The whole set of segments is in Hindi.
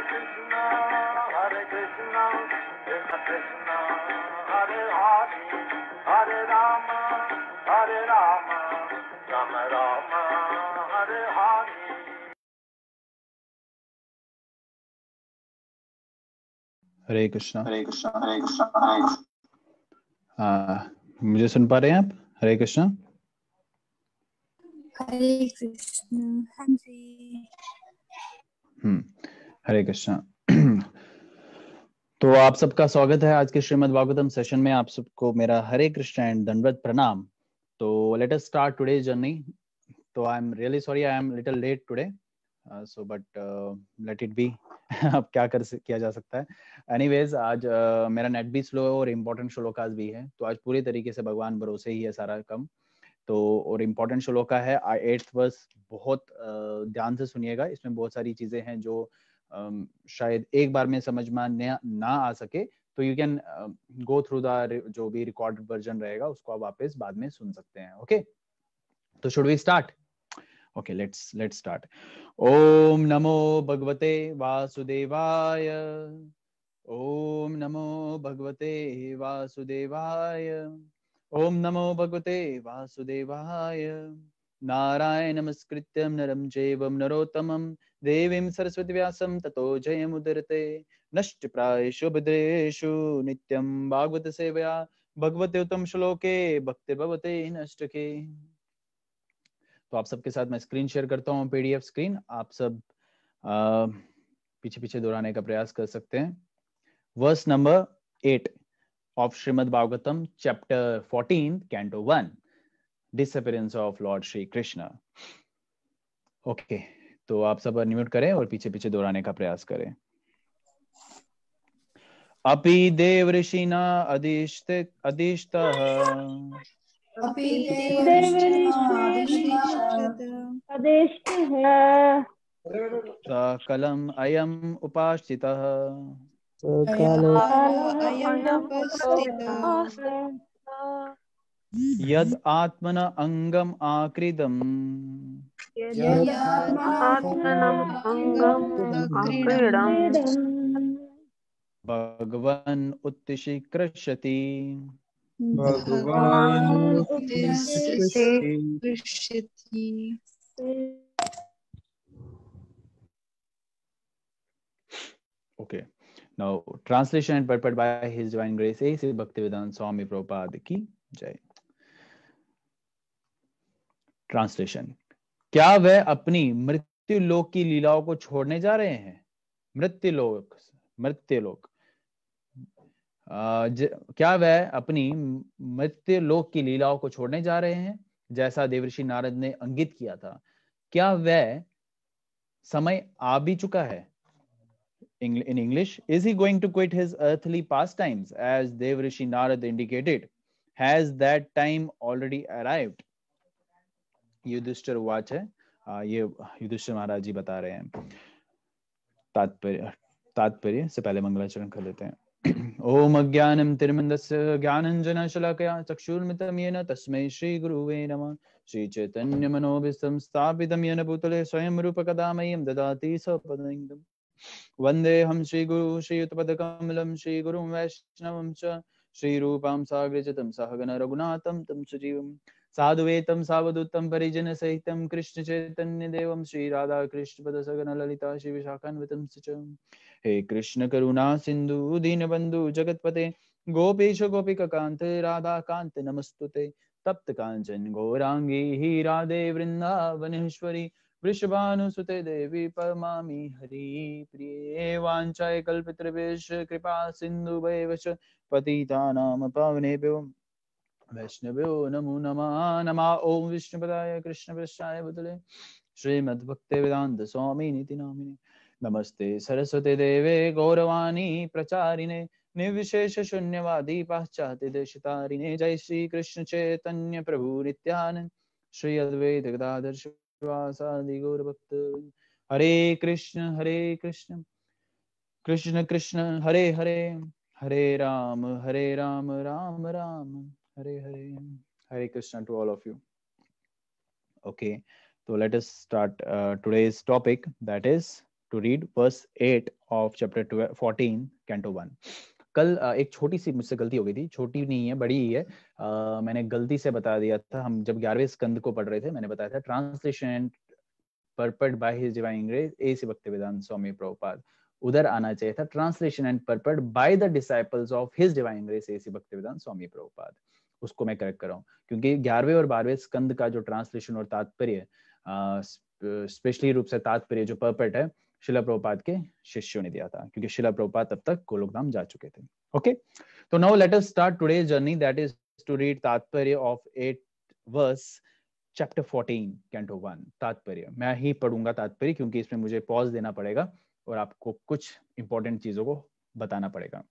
Krishna, Hare Krishna, Krishna Krishna, Hare Hare, Hare Rama, Hare Rama, Rama Rama, Hare Hare. हरे कृष्णा हरे कृष्णा हरे कृष्णा मुझे सुन पा रहे हैं आप हरे कृष्णा हरे कृष्णा हाँ जी हम्म हरे कृष्णा तो आप सबका स्वागत है आज के श्रीमद् भागवतम सेशन में आप सबको मेरा हरे कृष्णा एंड दंडवत प्रणाम तो let us start today journey तो I am really sorry I am little late today so but let it be अब क्या कर किया जा सकता है एनीवेज आज uh, मेरा नेट भी स्लो है और इम्पोर्टेंट श्लोकाज भी है तो आज पूरी तरीके से भगवान भरोसे ही है सारा कम तो और इम्पोर्टेंट श्लोका है एट्थ वर्स बहुत uh, ध्यान से सुनिएगा इसमें बहुत सारी चीजें हैं जो uh, शायद एक बार में समझ में ना आ सके तो you can go through the जो भी रिकॉर्डेड वर्जन रहेगा उसको आप वापस बाद में सुन सकते हैं ओके तो should we start okay let's let's start ओम नमो भगवते वासुदेवाय ओम नमो भगवते वासुदेवाय ओम नमो भगवते वासुदेवाय नारायण नमस्कृत्यम नरम चैवम नरोत्तमम देवीं सरस्वतीव्यासं ततो जयमुदरते नश्च प्रायेषु भद्रेषु नित्यं सेवया भगवते उत्तम श्लोके भक्ति भवते नष्ट के तो आप सबके साथ मैं स्क्रीन शेयर करता हूँ पीडीएफ स्क्रीन आप सब आ, पीछे पीछे दोहराने का प्रयास कर सकते हैं verse number eight of Shrimad Bhagavatam chapter fourteen canto one disappearance of lord Shri Krishna okay okay. तो आप सब अनम्यूट करें और पीछे पीछे दोहराने का प्रयास करें अपि देव ऋषिना अधिष्ठ अधिष्ठः कलम अयम उपाश्रितः यद आत्मन अंगम आकृतम् भगवान उत्तिशिकृष्यति भगवान उत्तिशिकृष्यति okay now translation and purport by his divine grace A Shri Bhakti Swami Prabhupada की जय ट्रांसलेशन क्या वह अपनी मृत्यु लोक की लीलाओं को छोड़ने जा रहे हैं मृत्यु लोक मृत्यु लोक क्या वह अपनी मृत्यु लोक की लीलाओं को छोड़ने जा रहे हैं जैसा देवऋषि नारद ने अंगित किया था क्या वह समय आ भी चुका है in English is he going to quit his earthly pastimes as Dev Narada indicated has that time already arrived Yudhishthira वाच है आ, ये युधिष्ठर महाराज जी बता रहे हैं तात्पर्य तात्पर्य से पहले मंगलाचरण कर लेते हैं ओम अज्ञानम तिरमंदस्य ज्ञानंजन शलाकया चक्षुर्मितम येन तस्मै श्री गुरुवे नमः श्री चैतन्य मनोभिष्टं स्थापितं येन भूतले स्वयं रूप कदा मह्यं श्री सपदिन्दम् वन्देऽहं श्रीगुरु श्रीयुतपदकमलं श्रीगुरुं वैष्णवं च श्रीरूपां साग्रजतं सहगन रघुनाथं तं सजीवम् राधा कृष्ण पद सगन ललिता श्री विशाखान्वित हे कृष्णकरुणा सिन्धु दीनबन्धु जगत्पते गोपेश राधा कांत नमस्तुते तप्त कांचन गौरांगी ही राधे वृंदावनेश्वरी वृषभानुसुते देवी परमामि हरि प्रिय वाञ्छाय कल्पितृभिश्च कृपा सिन्धुवैवच पतितानां पावनेभ्यो वैष्णवो नमो नमः नमः ॐ विष्णुपदाय कृष्णपृष्ठाय बुतले श्रीमद्भक्तिवेदान्तस्वामी नीति नामिने नमस्ते सरस्वती देवे गौरवाणी प्रचारिणे निर्विशेष शून्यवादी पाश्चात्य देशतारिणे जय श्री कृष्ण चैतन्य प्रभु नित्यानंद श्री अद्वैत गदाधर श्रीवासादि गौरभक्त Hare Krishna Hare Krishna Krishna Krishna Hare Hare Hare Ram Hare Ram Ram, Ram, Ram Hare Hare Hare Krishna to all of you okay तो let us start uh, topic that is to read verse 8 of chapter 14, canto 1. कल uh, एक छोटी सी मुझसे गलती हो गई थी छोटी नहीं है बड़ी ही है आ, uh, मैंने गलती से बता दिया था हम जब ग्यारहवें स्कंद को पढ़ रहे थे मैंने बताया था translation and by his divine grace A C Bhakti Vedanta Swami Prabhupada उधर आना चाहिए था translation and purport by the disciples of his divine grace A C Bhakti Vedanta Swami Prabhupada उसको मैं करेक्ट कर रहा हूँ क्योंकि ग्यारहवें और बारहवें स्कंद का जो ट्रांसलेशन और तात्पर्य स्पेशली रूप से तात्पर्य जो पर्पट है शिला प्रभुपात के शिष्यों ने दिया था क्योंकि शिला प्रभुपात अब तक गोलोकधाम जा चुके थे ओके तो now let us start today journey that is to read तात्पर्य of eight verse chapter fourteen canto one तात्पर्य मैं ही पढ़ूंगा तात्पर्य क्योंकि इसमें मुझे पॉज देना पड़ेगा और आपको कुछ इंपॉर्टेंट चीजों को बताना पड़ेगा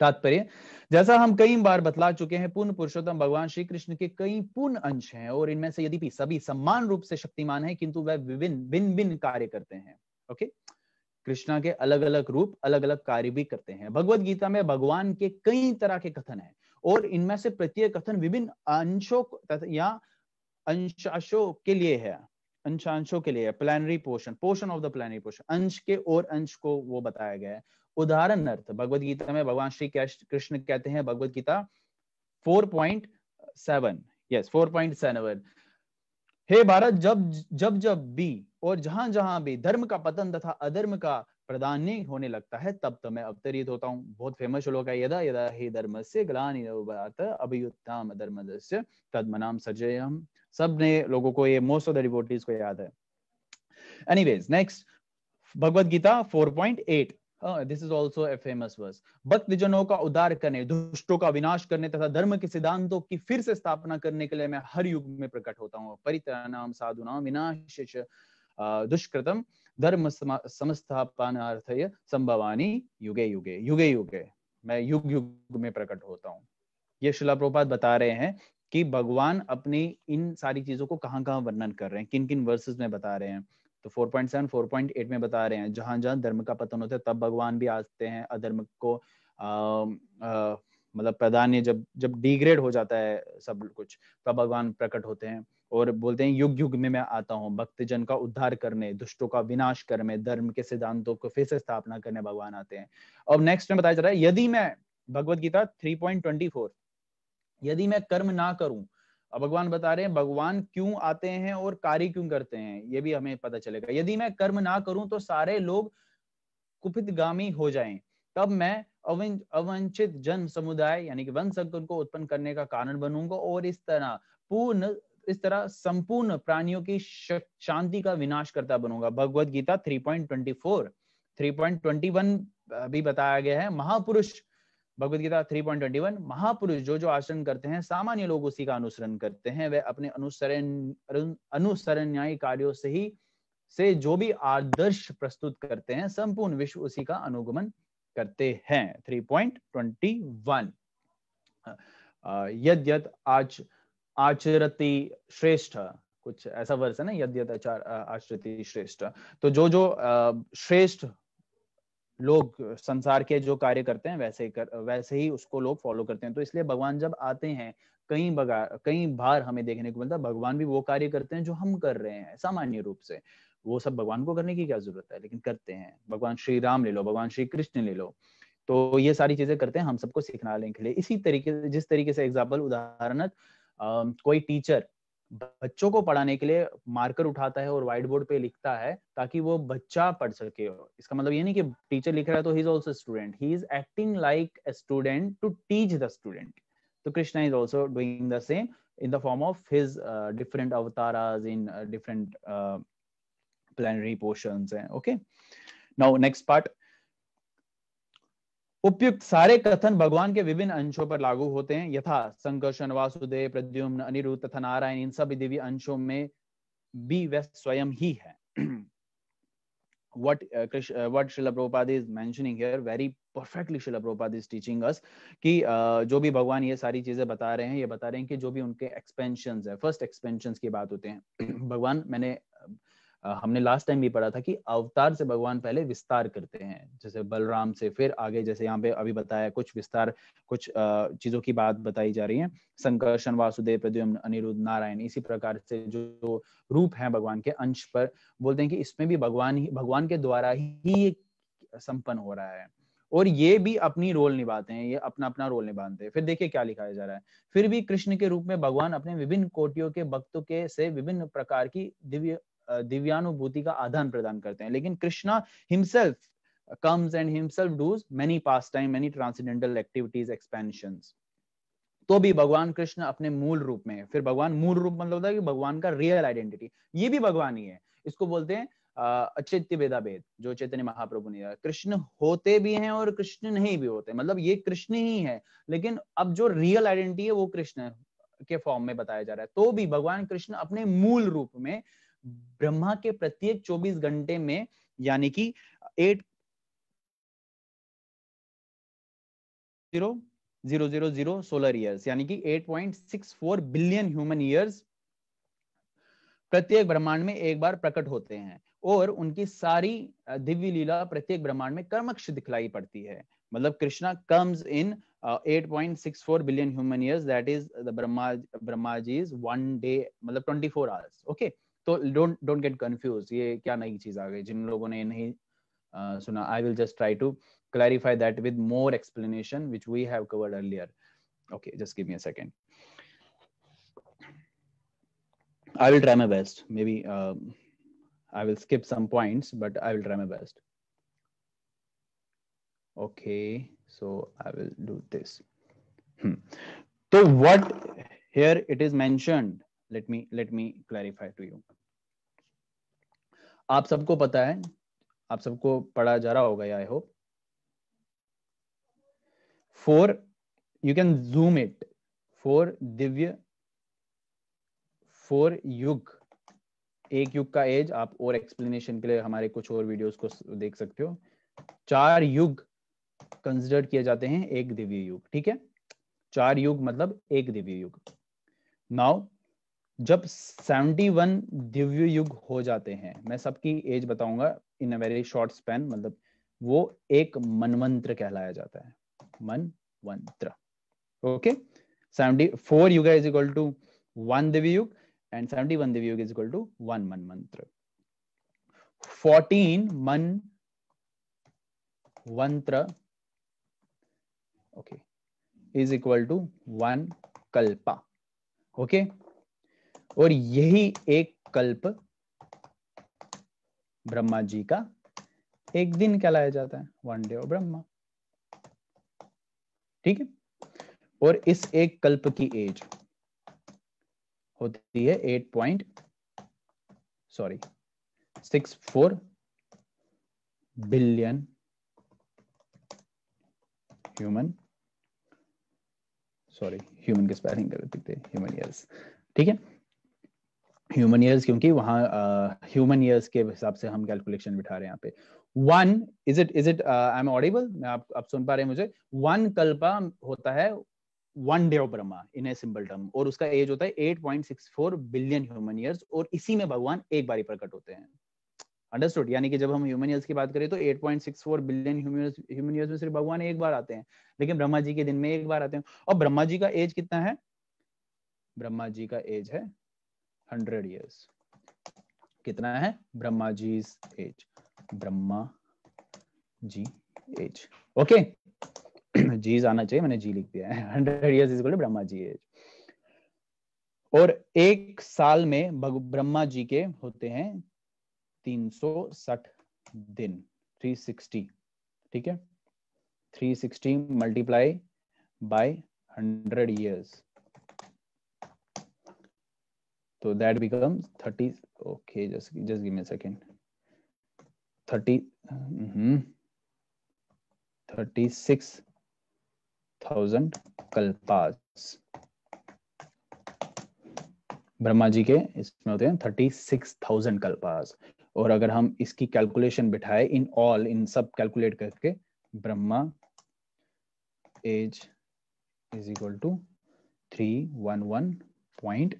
तात्पर्य जैसा हम कई बार बतला चुके हैं पूर्ण पुरुषोत्तम भगवान श्री कृष्ण के कई पूर्ण अंश हैं और इनमें से यदि भी सभी सम्मान रूप से शक्तिमान है किंतु वह विभिन्न भिन्न भिन्न कार्य करते हैं ओके कृष्णा के अलग अलग रूप अलग अलग कार्य भी करते हैं भगवत गीता में भगवान के कई तरह के कथन है और इनमें से प्रत्येक कथन विभिन्न अंशों या अंशांशों के लिए है अंशांशों के लिए planetary portion portion of the planetary portion अंश के और अंश को वो बताया गया है उदाहरण अर्थ भगवत गीता में भगवान श्री कृष्ण कहते हैं भगवत गीता 4.7 यस 4.7 हे भारत जब जब जब भी और जहां जहां भी धर्म का पतन तथा अधर्म का प्रदान नहीं होने लगता है तब तो मैं अवतरित होता हूँ बहुत फेमस श्लोक है यदा यदा हे धर्म से ग्लानी अभियुत्ताम धर्म से तदमनाम सजय हम सब ने लोगों को ये मोस्ट ऑफ द रिपोर्टिस को याद है anyways next Bhagavad Gita 4.8 this is also a famous verse भक्तजनों का उद्धार करने दुष्टों का विनाश करने तथा धर्म के सिद्धांतों की फिर से स्थापना करने के लिए मैं हर युग में प्रकट होता हूँ परित्राणाम साधुनाम विनाश दुष्कृतम धर्म समस्थापनार्थय संभवानी युगे युगे युगे युगे मैं युग युग में प्रकट होता हूँ ये शिला प्रपात बता रहे हैं कि भगवान अपनी इन सारी चीजों को कहाँ कहाँ वर्णन कर रहे हैं किन किन वर्सेस में बता रहे हैं तो 4.7 4.8 में बता रहे हैं जहां जहां धर्म का पतन होता है तब भगवान भी आते हैं अधर्म को मतलब प्रधान जब जब डिग्रेड हो जाता है सब कुछ तब भगवान प्रकट होते हैं और बोलते हैं युग युग में मैं आता हूँ भक्तजन का उद्धार करने दुष्टों का विनाश करने धर्म के सिद्धांतों को फिर से स्थापना करने भगवान आते हैं अब नेक्स्ट में बताया जा रहा है यदि मैं भगवत गीता 3.24 यदि मैं कर्म ना करूं अब भगवान बता रहे हैं भगवान क्यों आते हैं और कार्य क्यों करते हैं ये भी हमें पता चलेगा यदि मैं कर्म ना करूं तो सारे लोग कुपितगामी हो जाएं तब मैं अवंचित जन समुदाय यानी कि वंश संकुल को उत्पन्न करने का कारण बनूंगा और इस तरह पूर्ण इस तरह संपूर्ण प्राणियों की शांति का विनाश करता बनूंगा भगवत गीता 3.24 3.21 भी बताया गया है महापुरुष Bhagavad Gita three point twenty one महापुरुष जो जो आचरण करते हैं सामान्य लोग उसी का अनुसरण करते हैं वे अपने अनुसरण अनुसरणीय कार्यो से ही से जो भी आदर्श प्रस्तुत करते हैं संपूर्ण विश्व उसी का अनुगमन करते हैं थ्री पॉइंट ट्वेंटी वन यद यद आच आचरति श्रेष्ठ कुछ ऐसा वर्ष है ना यद यद आचर आचरति श्रेष्ठ तो जो जो श्रेष्ठ लोग संसार के जो कार्य करते हैं वैसे ही कर वैसे ही उसको लोग फॉलो करते हैं तो इसलिए भगवान जब आते हैं कई बगार कई बार हमें देखने को मिलता है भगवान भी वो कार्य करते हैं जो हम कर रहे हैं सामान्य रूप से वो सब भगवान को करने की क्या जरूरत है लेकिन करते हैं भगवान श्री राम ले लो भगवान श्री कृष्ण ले लो तो ये सारी चीजें करते हैं हम सबको लेने के लिए इसी तरीके से जिस तरीके से एग्जाम्पल उदाहरण कोई टीचर बच्चों को पढ़ाने के लिए मार्कर उठाता है और व्हाइट बोर्ड पे लिखता है ताकि वो बच्चा पढ़ सके इसका मतलब ये नहीं कि टीचर लिख रहा है तो he is also student he is acting like a student to teach the student तो Krishna is also doing the same in the form of his different avatars in different planetary portion है ओके portions. पार्ट eh, उपयुक्त सारे कथन भगवान के विभिन्न अंशों पर लागू होते हैं यथा संकर्षण वासुदेव प्रद्युम्न अनिरुद्ध तथा नारायण इन सभी दिव्य अंशों में भी वह स्वयं ही है what uh, Krish, uh, what Srila Prabhupada is mentioning here very perfectly Srila is teaching us कि uh, जो भी भगवान ये सारी चीजें बता रहे हैं ये बता रहे हैं कि जो भी उनके एक्सपेंशन है फर्स्ट एक्सपेंशन की बात होते हैं भगवान मैंने हमने लास्ट टाइम भी पढ़ा था कि अवतार से भगवान पहले विस्तार करते हैं जैसे बलराम से फिर आगे जैसे यहाँ पे अभी बताया कुछ विस्तार कुछ चीजों की बात बताई जा रही है संकर्षण वासुदेव प्रद्युम्न अनिरुद्ध नारायण इसी प्रकार से जो रूप है भगवान के अंश पर बोलते हैं कि इसमें भी भगवान ही भगवान के द्वारा ही संपन्न हो रहा है और ये भी अपनी रोल निभाते हैं ये अपना अपना रोल निभाते हैं फिर देखिए क्या लिखाया जा रहा है फिर भी कृष्ण के रूप में भगवान अपने विभिन्न कोटियों के भक्तों के से विभिन्न प्रकार की दिव्य दिव्यानुभूति का आदान प्रदान करते हैं लेकिन Krishna himself comes and himself does many pastime many transcendental activities expansion तो भी भगवान कृष्ण अपने मूल रूप में फिर भगवान मूल रूप मतलब होता है कि भगवान का रियल आइडेंटिटी ये भी भगवान ही है इसको बोलते हैं अचैत्य वेदा भेद जो चैतन्य महाप्रभु ने कृष्ण होते भी हैं और कृष्ण नहीं भी होते मतलब ये कृष्ण ही है लेकिन अब जो रियल आइडेंटिटी है वो कृष्ण के फॉर्म में बताया जा रहा है तो भी भगवान कृष्ण अपने मूल रूप में ब्रह्मा के प्रत्येक 24 घंटे में यानी कि eight zero zero zero zero solar years यानी कि फोर बिलियन ह्यूमन ईयर्स प्रत्येक ब्रह्मांड में एक बार प्रकट होते हैं और उनकी सारी दिव्य लीला प्रत्येक ब्रह्मांड में कर्मक्ष दिखलाई पड़ती है मतलब Krishna comes in 8.64 billion human years that is the Brahma Brahma ji is one day मतलब 24 आवर्स ओके okay? तो डोंट डोंट गेट कंफ्यूज ये क्या नई चीज आ गई जिन लोगों ने नहीं uh, सुना I will just try to clarify that with more explanation which we have covered earlier okay just give me a second I will try my best. Maybe uh, I will skip some points, but I will try my best. Okay, so I will do this. Hmm. So what here it is mentioned. Let me let me clarify to you. आप सबको पता है आप सबको पढ़ा जा रहा होगा I hope for you can zoom it for दिव्य फोर युग एक युग का एज आप और एक्सप्लेनेशन के लिए हमारे कुछ और वीडियोस को देख सकते हो चार युग कंसिडर किए जाते हैं एक दिव्य युग ठीक है चार युग मतलब एक दिव्य युग नाउ जब 71 दिव्य युग हो जाते हैं मैं सबकी एज बताऊंगा in a very short span मतलब वो एक मनमंत्र कहलाया जाता है मंत्र okay seventy four yuga is equal to one दिव्य युग एंड सेवेंटी वन दिव्य yuga is equal to one मनमंत्र फोर्टीन मन वंत्र okay is equal to one kalpa okay okay? और यही एक कल्प ब्रह्मा जी का एक दिन कहलाया जाता है वन डे और ब्रह्मा ठीक है और इस एक कल्प की एज होती है eight point sorry six four billion human sorry human की स्पेलिंग कर देते ह्यूमन ईयर्स ठीक है ह्यूमन ईयर्स क्योंकि वहाँ ह्यूमन ईयर्स के हिसाब से हम कैलकुलेशन बिठा रहे हैं यहाँ पे one is it is it I am audible मैं आप आप सुन पा रहे हैं मुझे वन कल्पा होता है one day of Brahma in a simple term और उसका एज होता है eight point six four billion human years और इसी में भगवान एक बार ही प्रकट होते हैं अंडरस्टूड यानी कि जब हम ह्यूमन ईयर्स की बात करें तो 8.64 बिलियन ह्यूमन ईयर्स में सिर्फ भगवान एक बार आते हैं लेकिन ब्रह्मा जी के दिन में एक बार आते हैं और ब्रह्मा जी का एज कितना है ब्रह्मा जी का एज है हंड्रेड ईयर्स कितना है Brahma ji age Brahma ji age okay जीज आना चाहिए मैंने जी लिख दिया है hundred years is Brahma ji age और एक साल में ब्रह्मा जी के होते हैं 360 दिन 360 ठीक है 360 मल्टीप्लाई बाय 100 ईयर्स तो that becomes 30 okay just just give me a second 30 mm -hmm, 36000 kalpas Brahma ji के इसमें होते हैं थर्टी सिक्स थाउजेंड कल्पास और अगर हम इसकी कैलकुलेशन बिठाए इन ऑल इन सब कैलकुलेट करके Brahma age is equal to three one one point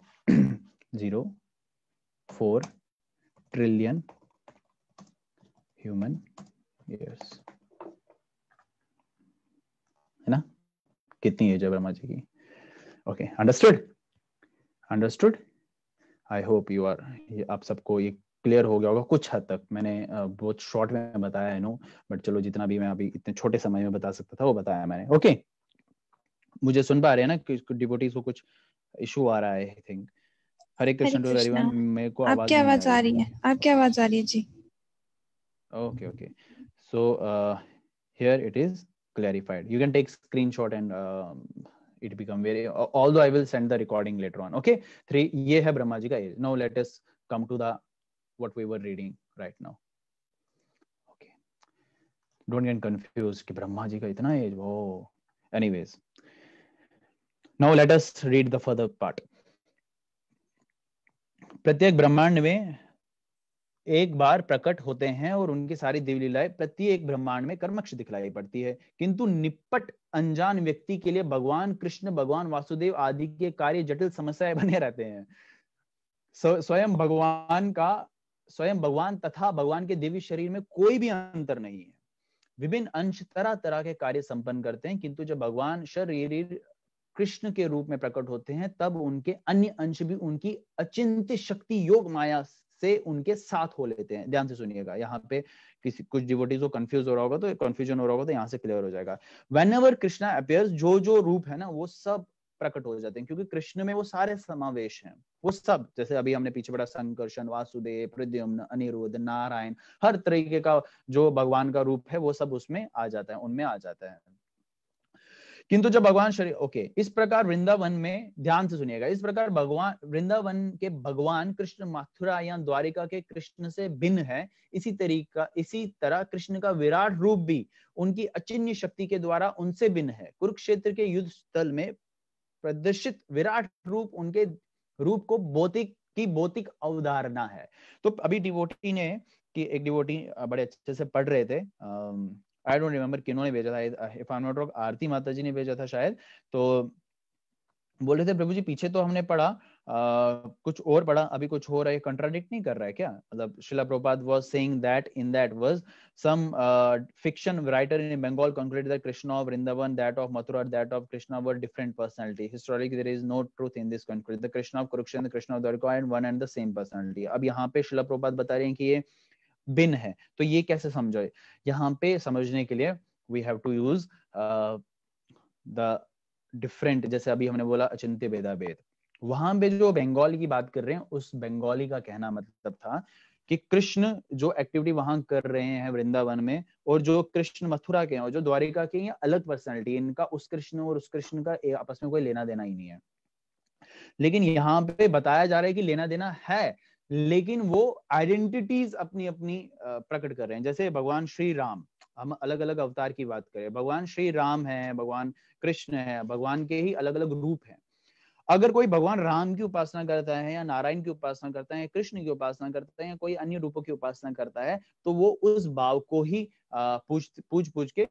zero four trillion human years है ना कितनी एज है ब्रह्मा जी की okay understood understood I hope you are आप सबको ये क्लियर हो गया होगा कुछ हद तक मैंने बहुत शॉर्ट में बताया है नो बट चलो जितना भी मैं अभी इतने छोटे समय में बता सकता था वो बताया मैंने ओके okay. मुझे सुन पा रहे हैं ना कि डिबोटीज को कुछ इशू आ रहा है आई थिंक हरे कृष्ण हरे कृष्ण मेरे को आवाज आ रही है आपकी आवाज आ रही है जी okay okay so here it is clarified you can take screenshot and it become very although I will send the recording later on okay three ये है ब्रह्मा जी का no let us come to the what we were reading right now okay don't get confuse कि ब्रह्मा जी का इतना एज वो anyways now let us read the further part प्रत्येक ब्रह्मांड में एक बार प्रकट होते हैं और उनकी सारी दिव्य लीलाएं प्रत्येक ब्रह्मांड में कर्मक्ष दिखलाई पड़ती है किंतु निपट अनजान व्यक्ति के लिए भगवान कृष्ण भगवान वासुदेव आदि के कार्य जटिल समस्याएं बने रहते हैं स्वयं भगवान का स्वयं भगवान तथा भगवान के देवी शरीर में कोई भी अंतर नहीं है विभिन्न अंश तरह तरह के कार्य संपन्न करते हैं किंतु जब भगवान शरीर कृष्ण के रूप में प्रकट होते हैं तब उनके अन्य अंश भी उनकी अचिंत्य शक्ति योग माया से उनके साथ हो लेते हैं ध्यान से सुनिएगा यहाँ पे किसी कुछ डिवोटीज को कंफ्यूज हो रहा होगा तो कंफ्यूजन हो रहा होगा तो यहाँ से क्लियर हो जाएगा वेन एवर कृष्णा अपेयर जो जो रूप है ना वो सब प्रकट हो जाते हैं क्योंकि कृष्ण में वो सारे समावेश हैं वो सब जैसे अभी हमने पीछे पड़ा संकर्षण वासुदेव प्रद्युम्न अनिरुद्ध नारायण हर तरीके का जो भगवान का रूप है वो सब उसमें आ जाता है उनमें आ जाता है किंतु जब भगवान शरीर ओके इस प्रकार वृंदावन में ध्यान से सुनिएगा इस प्रकार भगवान वृंदावन के भगवान कृष्ण मथुरा या द्वारिका के कृष्ण से भिन्न है इसी तरीका इसी तरह कृष्ण का विराट रूप भी उनकी अचिन्य शक्ति के द्वारा उनसे भिन्न है कुरुक्षेत्र के युद्ध स्थल में प्रदर्शित विराट रूप उनके रूप को भौतिक की भौतिक अवधारणा है तो अभी डिवोटी ने कि एक डिवोटी बड़े अच्छे से पढ़ रहे थे अम, आई डोंट रिमेम्बर किन्होंने भेजा था if I am not wrong Aarti माता जी ने भेजा था शायद तो बोल रहे थे प्रभु जी पीछे तो हमने पढ़ा Uh, कुछ और पढ़ा अभी कुछ हो रहा है कंट्राडिक्ट नहीं कर रहा है क्या मतलब शिला प्रपात was saying that in that was some fiction writer in Bengal concluded that Krishna of Vrindavan that of Mathura that of Krishna were different personality historic there is no truth in this conclude the Krishna of Kurukshetra Krishna of Dwarka and one and the same personality अब यहाँ पे शिला प्रपात बता रहे हैं कि ये बिन है तो ये कैसे समझो यहाँ पे समझने के लिए we have to use the different जैसे अभी हमने बोला अचिंत्य वेदा वहां पे जो बंगाली की बात कर रहे हैं उस बंगाली का कहना मतलब था कि कृष्ण जो एक्टिविटी वहां कर रहे हैं वृंदावन में और जो कृष्ण मथुरा के हैं और जो द्वारिका के हैं अलग पर्सनैलिटी इनका उस कृष्ण और उस कृष्ण का आपस में कोई लेना देना ही नहीं है लेकिन यहाँ पे बताया जा रहा है कि लेना देना है लेकिन वो आइडेंटिटीज अपनी अपनी प्रकट कर रहे हैं जैसे भगवान श्री राम हम अलग अलग अवतार की बात करें भगवान श्री राम है भगवान कृष्ण है भगवान के ही अलग अलग रूप हैं अगर कोई भगवान राम की उपासना करता है या नारायण की उपासना करता है कृष्ण की उपासना करता है या कोई अन्य रूपों की उपासना करता है तो वो उस भाव को ही पूज पूछ पूछ के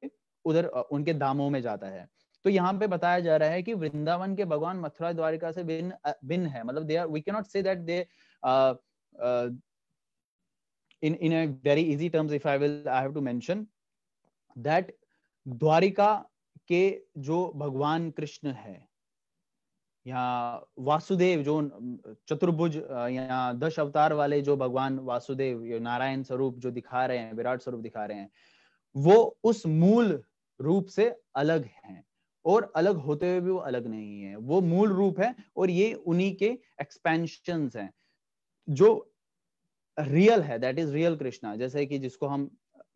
उधर उनके दामों में जाता है तो यहाँ पे बताया जा रहा है कि वृंदावन के भगवान मथुरा द्वारिका से भिन्न भिन्न है मतलब they are we can not say that they in in a very easy terms if I will I have to mention that Dwarka के जो भगवान कृष्ण है या वासुदेव जो चतुर्भुज या दश अवतार वाले जो भगवान वासुदेव नारायण स्वरूप जो दिखा रहे हैं विराट स्वरूप दिखा रहे हैं वो उस मूल रूप से अलग हैं और अलग होते हुए भी वो अलग नहीं है वो मूल रूप है और ये उन्हीं के एक्सपेंशन हैं जो रियल है दैट इज रियल कृष्णा जैसे कि जिसको हम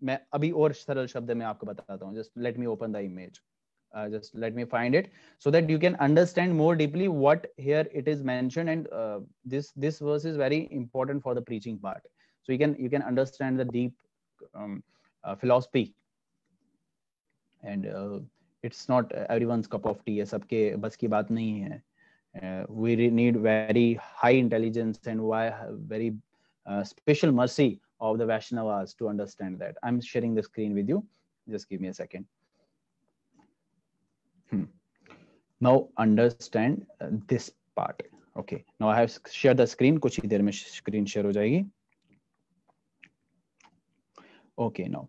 मैं अभी और सरल शब्द में आपको बताता हूँ just let me open the image just let me find it so that you can understand more deeply what here it is मैं this verse is very important for the preaching part so you can you can understand the deep philosophy and It's not everyone's cup of tea. है सबके बस की बात नहीं है we need very high intelligence and why of the Vaishnavas to understand that. I'm sharing the screen with you. Just give me a second. Hmm. Now understand uh, this part. Okay. Now I have shared the screen. कुछ ही देर में screen share हो जाएगी. Okay. Now,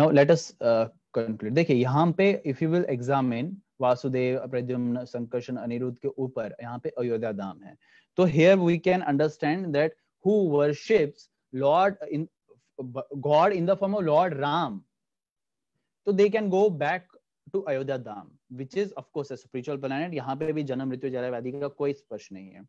now let us uh, conclude देखिए यहाँ पे if you will examine Vasudeva Pradyumna Sankarshana Aniruddha के ऊपर यहाँ पे अयोध्या धाम है तो here we can understand that who worships lord in god in the form of lord Ram तो they can go back to Ayodhya Dham which is of course spiritual plane यहाँ पे भी जन्म मृत्यु जरा व्याधि का कोई स्पर्श नहीं है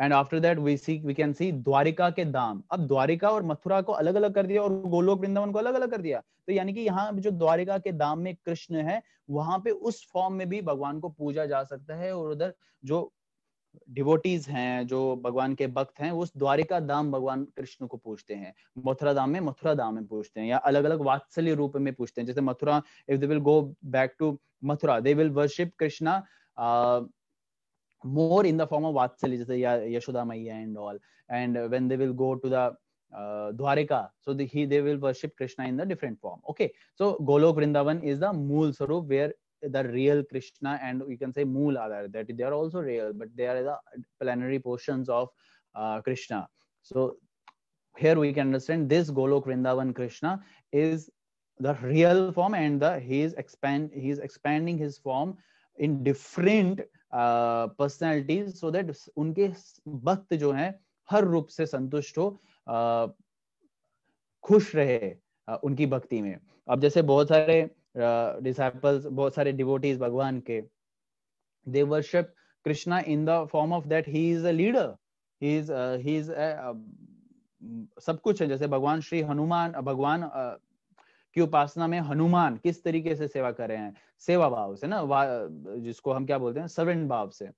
and after that we see we can see Dwarka के दाम अब द्वारिका और मथुरा को अलग अलग कर दिया और गोलोक वृंदावन को अलग अलग कर दिया तो यानी कि यहाँ जो द्वारिका के दाम में कृष्ण है वहां पे उस फॉर्म में भी भगवान को पूजा जा सकता है और उधर जो डिवोटीज हैं जो भगवान के भक्त हैं उस द्वारिका धाम भगवान कृष्ण को पूछते हैं मथुरा धाम में मथुरा धाम में पूछते हैं या अलग अलग वात्सल्य रूप में पूछते हैं जैसे Mathura if they will go back to Mathura they will worship Krishna more in the form of Vatsali, Yashoda Maya and all. And when they will go to the uh, Dwarika, so the, he, they will worship Krishna in the different form. Okay, so Golok Vrindavan is the Mool Sarup where the real Krishna and we can say Mool are that they are also real, but they are the plenary portions of uh, Krishna. So here we can understand this Golok Vrindavan Krishna is the real form and the he is expand he is expanding his form in different personality so that उनके भक्त जो है हर रूप से संतुष्ट हो खुश रहे उनकी भक्ति में अब जैसे बहुत सारे डिसाइपल्स बहुत सारे डिवोटीज भगवान के they worship Krishna in the form of that he is a leader he is he is सब कुछ है जैसे भगवान श्री हनुमान भगवान की उपासना में हनुमान किस तरीके से सेवा कर रहे हैं सेवा भाव से ना जिसको हम क्या बोलते हैं सर्वेंट भाव से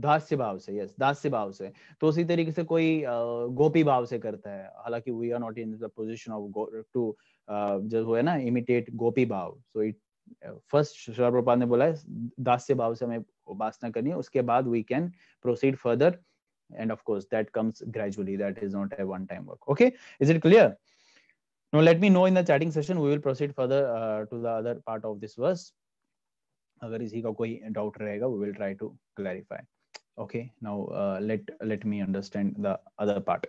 दास्य भाव से यस दास्य भाव से तो उसी तरीके से कोई गोपी भाव से करता है हालांकि we are not in the position of to जो है ना इमिटेट गोपी भाव सो इट फर्स्ट श्रभुपाद ने बोला है दास्य भाव से हमें उपासना करनी है उसके बाद we can proceed further and of course that comes gradually that is not a one time work okay is it clear Now let me know in the chatting session. We will proceed further uh, to the other part of this verse. अगर इसी का कोई डाउट रहेगा we will try to clarify okay now let let me understand the other part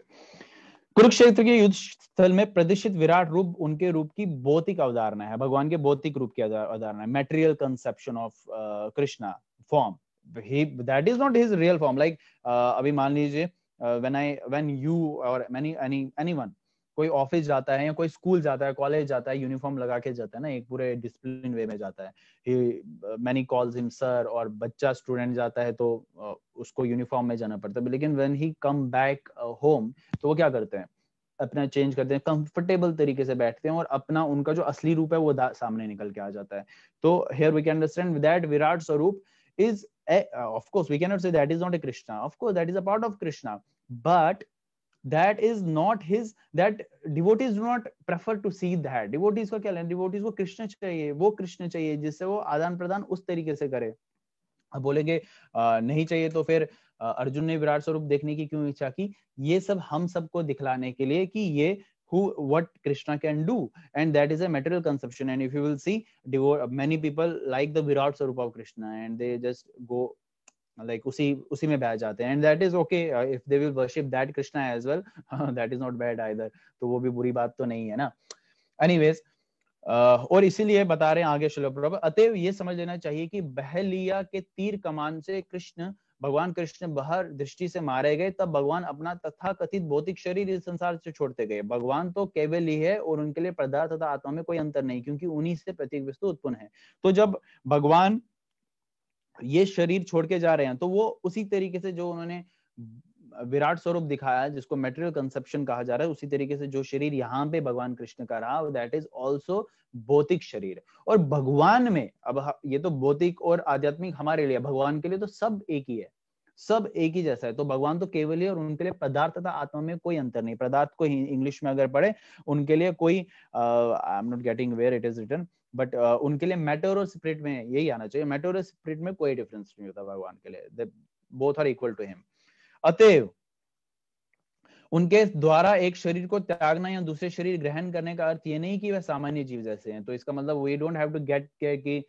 Kurukshetra के युद्ध स्थल में प्रदर्शित विराट रूप उनके रूप की भौतिक अवधारणा है भगवान के भौतिक रूप की अवधारणा है material conception of Krishna form he that is not his real form like uh, abhi मान लीजिए uh, when i when you or many any anyone कोई ऑफिस जाता है या कोई स्कूल जाता है कॉलेज जाता है यूनिफॉर्म लगा के जाता है ना एक पूरे डिसिप्लिन वे में जाता है मैनी कॉल्स हिम सर और बच्चा स्टूडेंट जाता है तो उसको यूनिफॉर्म में जाना पड़ता है लेकिन when he come back home तो वो क्या करते हैं अपना चेंज करते हैं कंफर्टेबल तरीके से बैठते हैं और अपना उनका जो असली रूप है वो सामने निकल के आ जाता है तो here we can understand that विराट स्वरूप is of we can not say that is not Krishna krishna of course that is a part of that is not his that devotees do not prefer to see that devotees का क्या लेना devotees को कृष्ण चाहिए वो कृष्ण चाहिए जिससे वो आदान प्रदान उस तरीके से करे अब बोलेंगे नहीं चाहिए तो फिर अर्जुन ने विराट स्वरूप देखने की क्यों इच्छा की ये सब हम सबको दिखलाने के लिए कि ये who what krishna can do and that is a material conception and if you will see many people like the virat swarup of krishna and they just go like उसी उसी में beh जाते हैं and that is okay if they will worship that Krishna as well that is not bad either तो वो भी बुरी बात तो नहीं है ना एनीवेज Uh, और इसीलिए बता रहे हैं आगे श्लोक प्रभु अतएव ये समझ लेना चाहिए कि बहलिया के तीर कमान से कृष्ण भगवान कृष्ण बाहर दृष्टि से मारे गए तब भगवान अपना तथा कथित भौतिक शरीर इस संसार से छोड़ते गए भगवान तो केवल ही है और उनके लिए पदार्थ तथा आत्मा में कोई अंतर नहीं क्योंकि उन्हीं से प्रतीक वस्तु उत्पन्न है तो जब भगवान ये शरीर छोड़ के जा रहे हैं तो वो उसी तरीके से जो उन्होंने विराट स्वरूप दिखाया जिसको मेटेरियल कंसेप्शन कहा जा रहा है उसी तरीके से जो शरीर यहाँ पे भगवान कृष्ण का रहा दैट इज ऑल्सो भौतिक शरीर और भगवान में अब ये तो भौतिक और आध्यात्मिक हमारे लिए भगवान के लिए तो सब एक ही है सब एक ही जैसा है तो भगवान तो केवल ही और उनके लिए पदार्थ तथा आत्मा में कोई अंतर नहीं पदार्थ को इंग्लिश में अगर पढ़े उनके लिए कोई I am not getting where it is return but uh, उनके लिए मैटर और स्प्रिट में यही आना चाहिए मैटर और स्प्रिट में कोई डिफरेंस नहीं होता भगवान के लिए both are equal to him अतएव उनके द्वारा एक शरीर को त्यागना या दूसरे शरीर ग्रहण करने का अर्थ ये नहीं कि वह सामान्य जीव जैसे हैं तो इसका मतलब we don't have to get के कि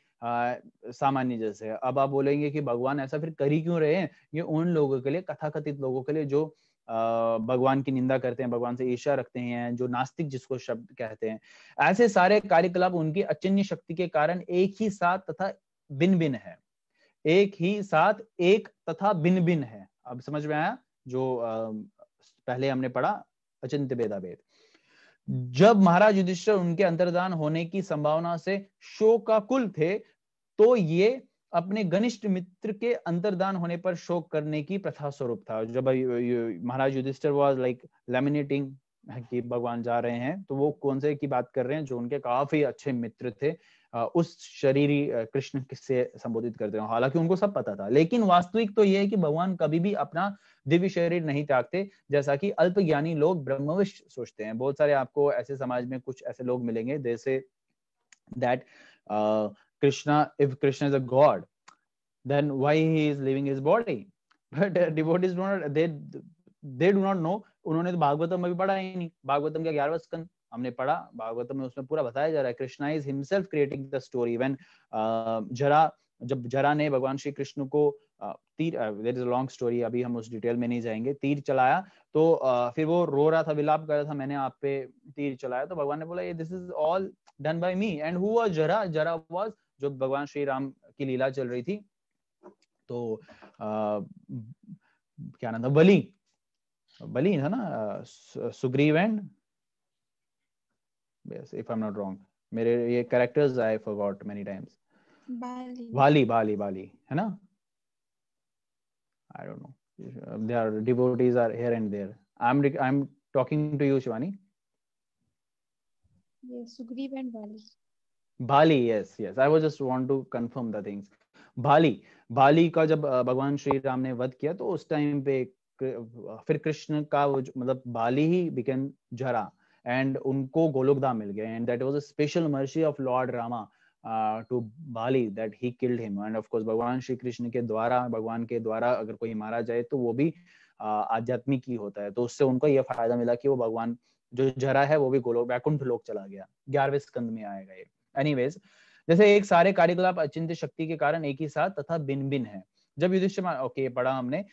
सामान्य जैसे अब आप बोलेंगे कि भगवान ऐसा फिर करी क्यों रहे हैं ये उन लोगों के लिए कथाकथित लोगों के लिए जो भगवान की निंदा करते हैं भगवान से ईर्षा रखते हैं जो नास्तिक जिसको शब्द कहते हैं ऐसे सारे कार्यकलाप उनकी अचन्य शक्ति के कारण एक ही साथ तथा बिन बिन है एक ही साथ एक तथा बिन बिन है अब समझ में आया जो पहले हमने पढ़ा अचिंत्य भेदाभेद जब महाराज युधिष्ठर उनके अंतर्दान होने की संभावना से शोकाकुल थे तो ये अपने घनिष्ठ मित्र के अंतर्दान होने पर शोक करने की प्रथा स्वरूप था जब Maharaj Yudhishthir was like lamenting कि भगवान जा रहे हैं तो वो कौन से की बात कर रहे हैं जो उनके काफी अच्छे मित्र थे उस शरीरी कृष्ण से संबोधित करते हैं हालांकि उनको सब पता था लेकिन वास्तविक तो यह है कि भगवान कभी भी अपना दिव्य शरीर नहीं त्यागते जैसा कि अल्प ज्ञानी लोग ब्रह्मविश सोचते हैं बहुत सारे आपको ऐसे समाज में कुछ ऐसे लोग मिलेंगे जैसे that ah krishna if krishna is a god then why he is leaving his body but uh, devotees do not they they do not know उन्होंने तो भागवतम में भी पढ़ा ही नहीं भागवतम के ग्यारह स्कंद हमने पढ़ा भागवतम में उसमें पूरा बताया जा रहा है Krishna is himself creating the story when जरा जब जरा ने भगवान श्री कृष्ण को uh, तीर there is a long story अभी हम उस डिटेल में नहीं जाएंगे तीर चलाया तो uh, फिर वो रो रहा था विलाप कर रहा था मैंने आप पे तीर चलाया तो भगवान ने बोला ये this is all done by me and who was जरा जरा वाज जो भगवान श्री राम की लीला चल रही थी तो आ, क्या नाम था बली बली था ना Sugriva and if I am not wrong मेरे ये characters I forgot many times Bali Bali Bali है ना I don't know they are devotees are here and there I am I am talking to you Shivani ये Sugriva and Bali Bali yes yes I was just want to confirm the things Bali Bali का जब भगवान श्री राम ने वध किया तो उस टाइम पे फिर कृष्ण का वो मतलब बाली ही बिकेम जरा एंड उनको गोलोकधाम मिल गया and that was a special mercy of lord Rama to Bali that he killed him and of course भगवान श्री कृष्ण के द्वारा भगवान के द्वारा अगर कोई मारा जाए तो वो भी आध्यात्मिक ही होता है तो उससे उनको यह फायदा मिला कि वो भगवान जो जरा है वो भी गोलोक वैकुंठ लोक चला गया ग्यारहवें स्कंद में आएगा ये एनीवेज जैसे एक सारे कार्यकलाप अचिंत्य शक्ति के कारण एक ही साथ तथा बिन बिन है जब युधिष्ठिर ओके पढ़ा हमने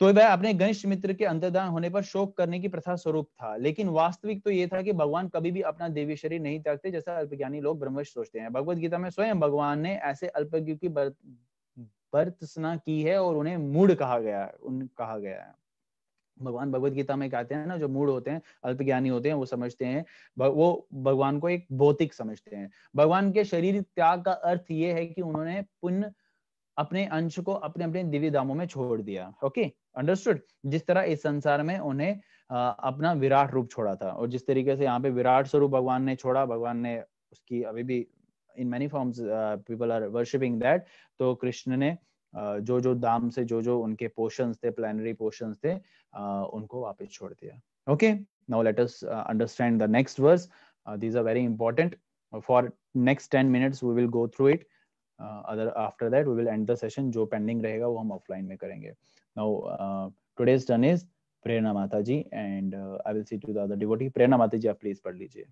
तो वह अपने घनिष्ठ मित्र के अंतर्दान होने पर शोक करने की प्रथा स्वरूप था लेकिन वास्तविक तो ये था कि भगवान कभी भी अपना देवी शरीर नहीं त्यागते जैसा अल्पज्ञानी लोग ब्रह्मश सोचते हैं भगवत गीता में स्वयं भगवान ने ऐसे अल्पज्ञ की बर्तना की है और उन्हें मूड कहा गया उन कहा गया है भगवान भगवत गीता में कहते हैं ना जो मूड होते हैं अल्प ज्ञानी होते हैं वो समझते हैं वो भगवान को एक भौतिक समझते हैं भगवान के शरीर त्याग का अर्थ ये है कि उन्होंने पुण्य अपने अंश को अपने अपने दिव्य दामों में छोड़ दिया ओके अंडरस्टूड जिस तरह इस संसार में उन्हें अपना विराट रूप छोड़ा था और जिस तरीके से यहाँ पे विराट स्वरूप भगवान ने छोड़ा भगवान ने उसकी अभी भी in many forms people are worshipping that तो कृष्ण ने जो जो दाम से जो जो उनके पोर्शन थे प्लानरी पोर्शन थे उनको वापस छोड़ दिया okay now let us understand the next verse these are very important for next ten minutes we will go through it other after that we will end the session जो पेंडिंग रहेगा वो हम ऑफलाइन में करेंगे now today's turn is Prerna माता ji and I will see to the devotee Prerna माता जी आप प्लीज पढ़ लीजिए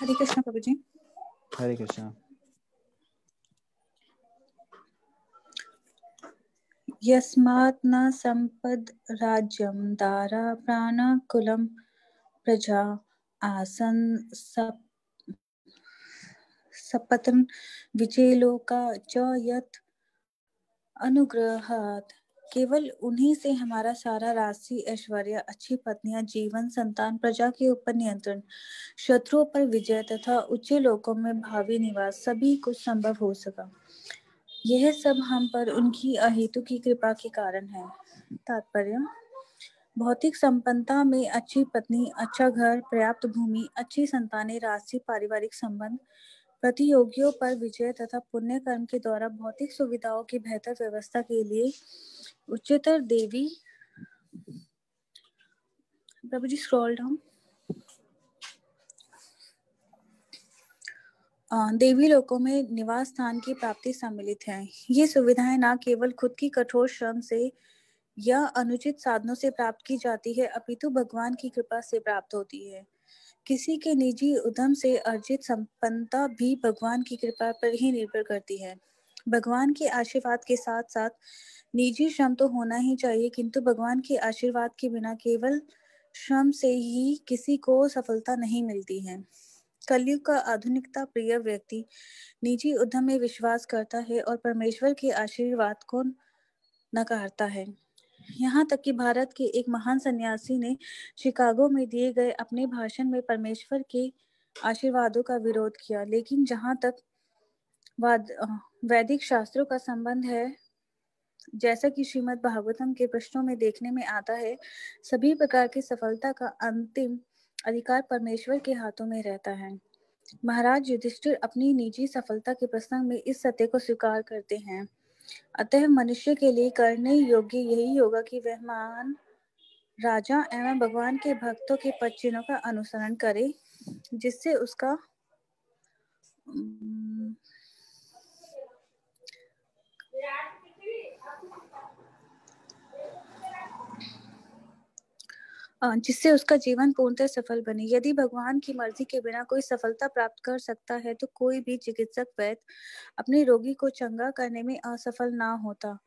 हरे कृष्ण प्रभु जी हरे कृष्ण यस्मात् न सम्पद् राज्यं दारा प्राणकुलं प्रजा आसन सप सपतन् विजयलोका च यत् अनुग्रहात केवल उन्हीं से हमारा सारा राशि ऐश्वर्य अच्छी पत्नियां जीवन संतान प्रजा के ऊपर नियंत्रण शत्रुओं पर विजय तथा उच्च लोकों में भावी निवास सभी कुछ संभव हो सका यह सब हम पर उनकी अहेतु की कृपा के कारण है तात्पर्य भौतिक संपन्नता में अच्छी पत्नी अच्छा घर पर्याप्त भूमि अच्छी संतानें राशि पारिवारिक संबंध प्रतियोगियों पर विजय तथा पुण्य कर्म के द्वारा भौतिक सुविधाओं की बेहतर व्यवस्था के लिए उच्चतर देवी प्रभु जी स्क्रॉल डाउन देवी लोकों में निवास स्थान की प्राप्ति सम्मिलित है ये सुविधाएं ना केवल खुद की कठोर श्रम से या अनुचित साधनों से प्राप्त की जाती है अपितु भगवान की कृपा से प्राप्त होती है किसी के निजी उद्यम से अर्जित संपन्नता भी भगवान की कृपा पर ही निर्भर करती है भगवान के आशीर्वाद के साथ साथ निजी श्रम तो होना ही चाहिए किंतु भगवान के आशीर्वाद के बिना केवल श्रम से ही किसी को सफलता नहीं मिलती है कलयुग का आधुनिकता प्रिय व्यक्ति निजी उद्यम में विश्वास करता है और परमेश्वर के आशीर्वाद को नकारता है यहाँ तक कि भारत के एक महान सन्यासी ने शिकागो में दिए गए अपने भाषण में परमेश्वर के आशीर्वादों का विरोध किया लेकिन जहाँ तक वैदिक शास्त्रों का संबंध है जैसा कि श्रीमद् भागवतम के प्रश्नों में देखने में आता है सभी प्रकार की सफलता का अंतिम अधिकार परमेश्वर के हाथों में रहता है महाराज युधिष्ठिर अपनी निजी सफलता के प्रसंग में इस सत्य को स्वीकार करते हैं अतः मनुष्य के लिए करने योग्य यही होगा कि वह महान राजा एवं भगवान के भक्तों के पद का अनुसरण करे जिससे उसका जिससे उसका जीवन पूर्णतः सफल बने यदि भगवान की मर्जी के बिना कोई सफलता प्राप्त कर सकता है तो कोई भी चिकित्सक वैद्य अपने रोगी को चंगा करने में असफल ना होता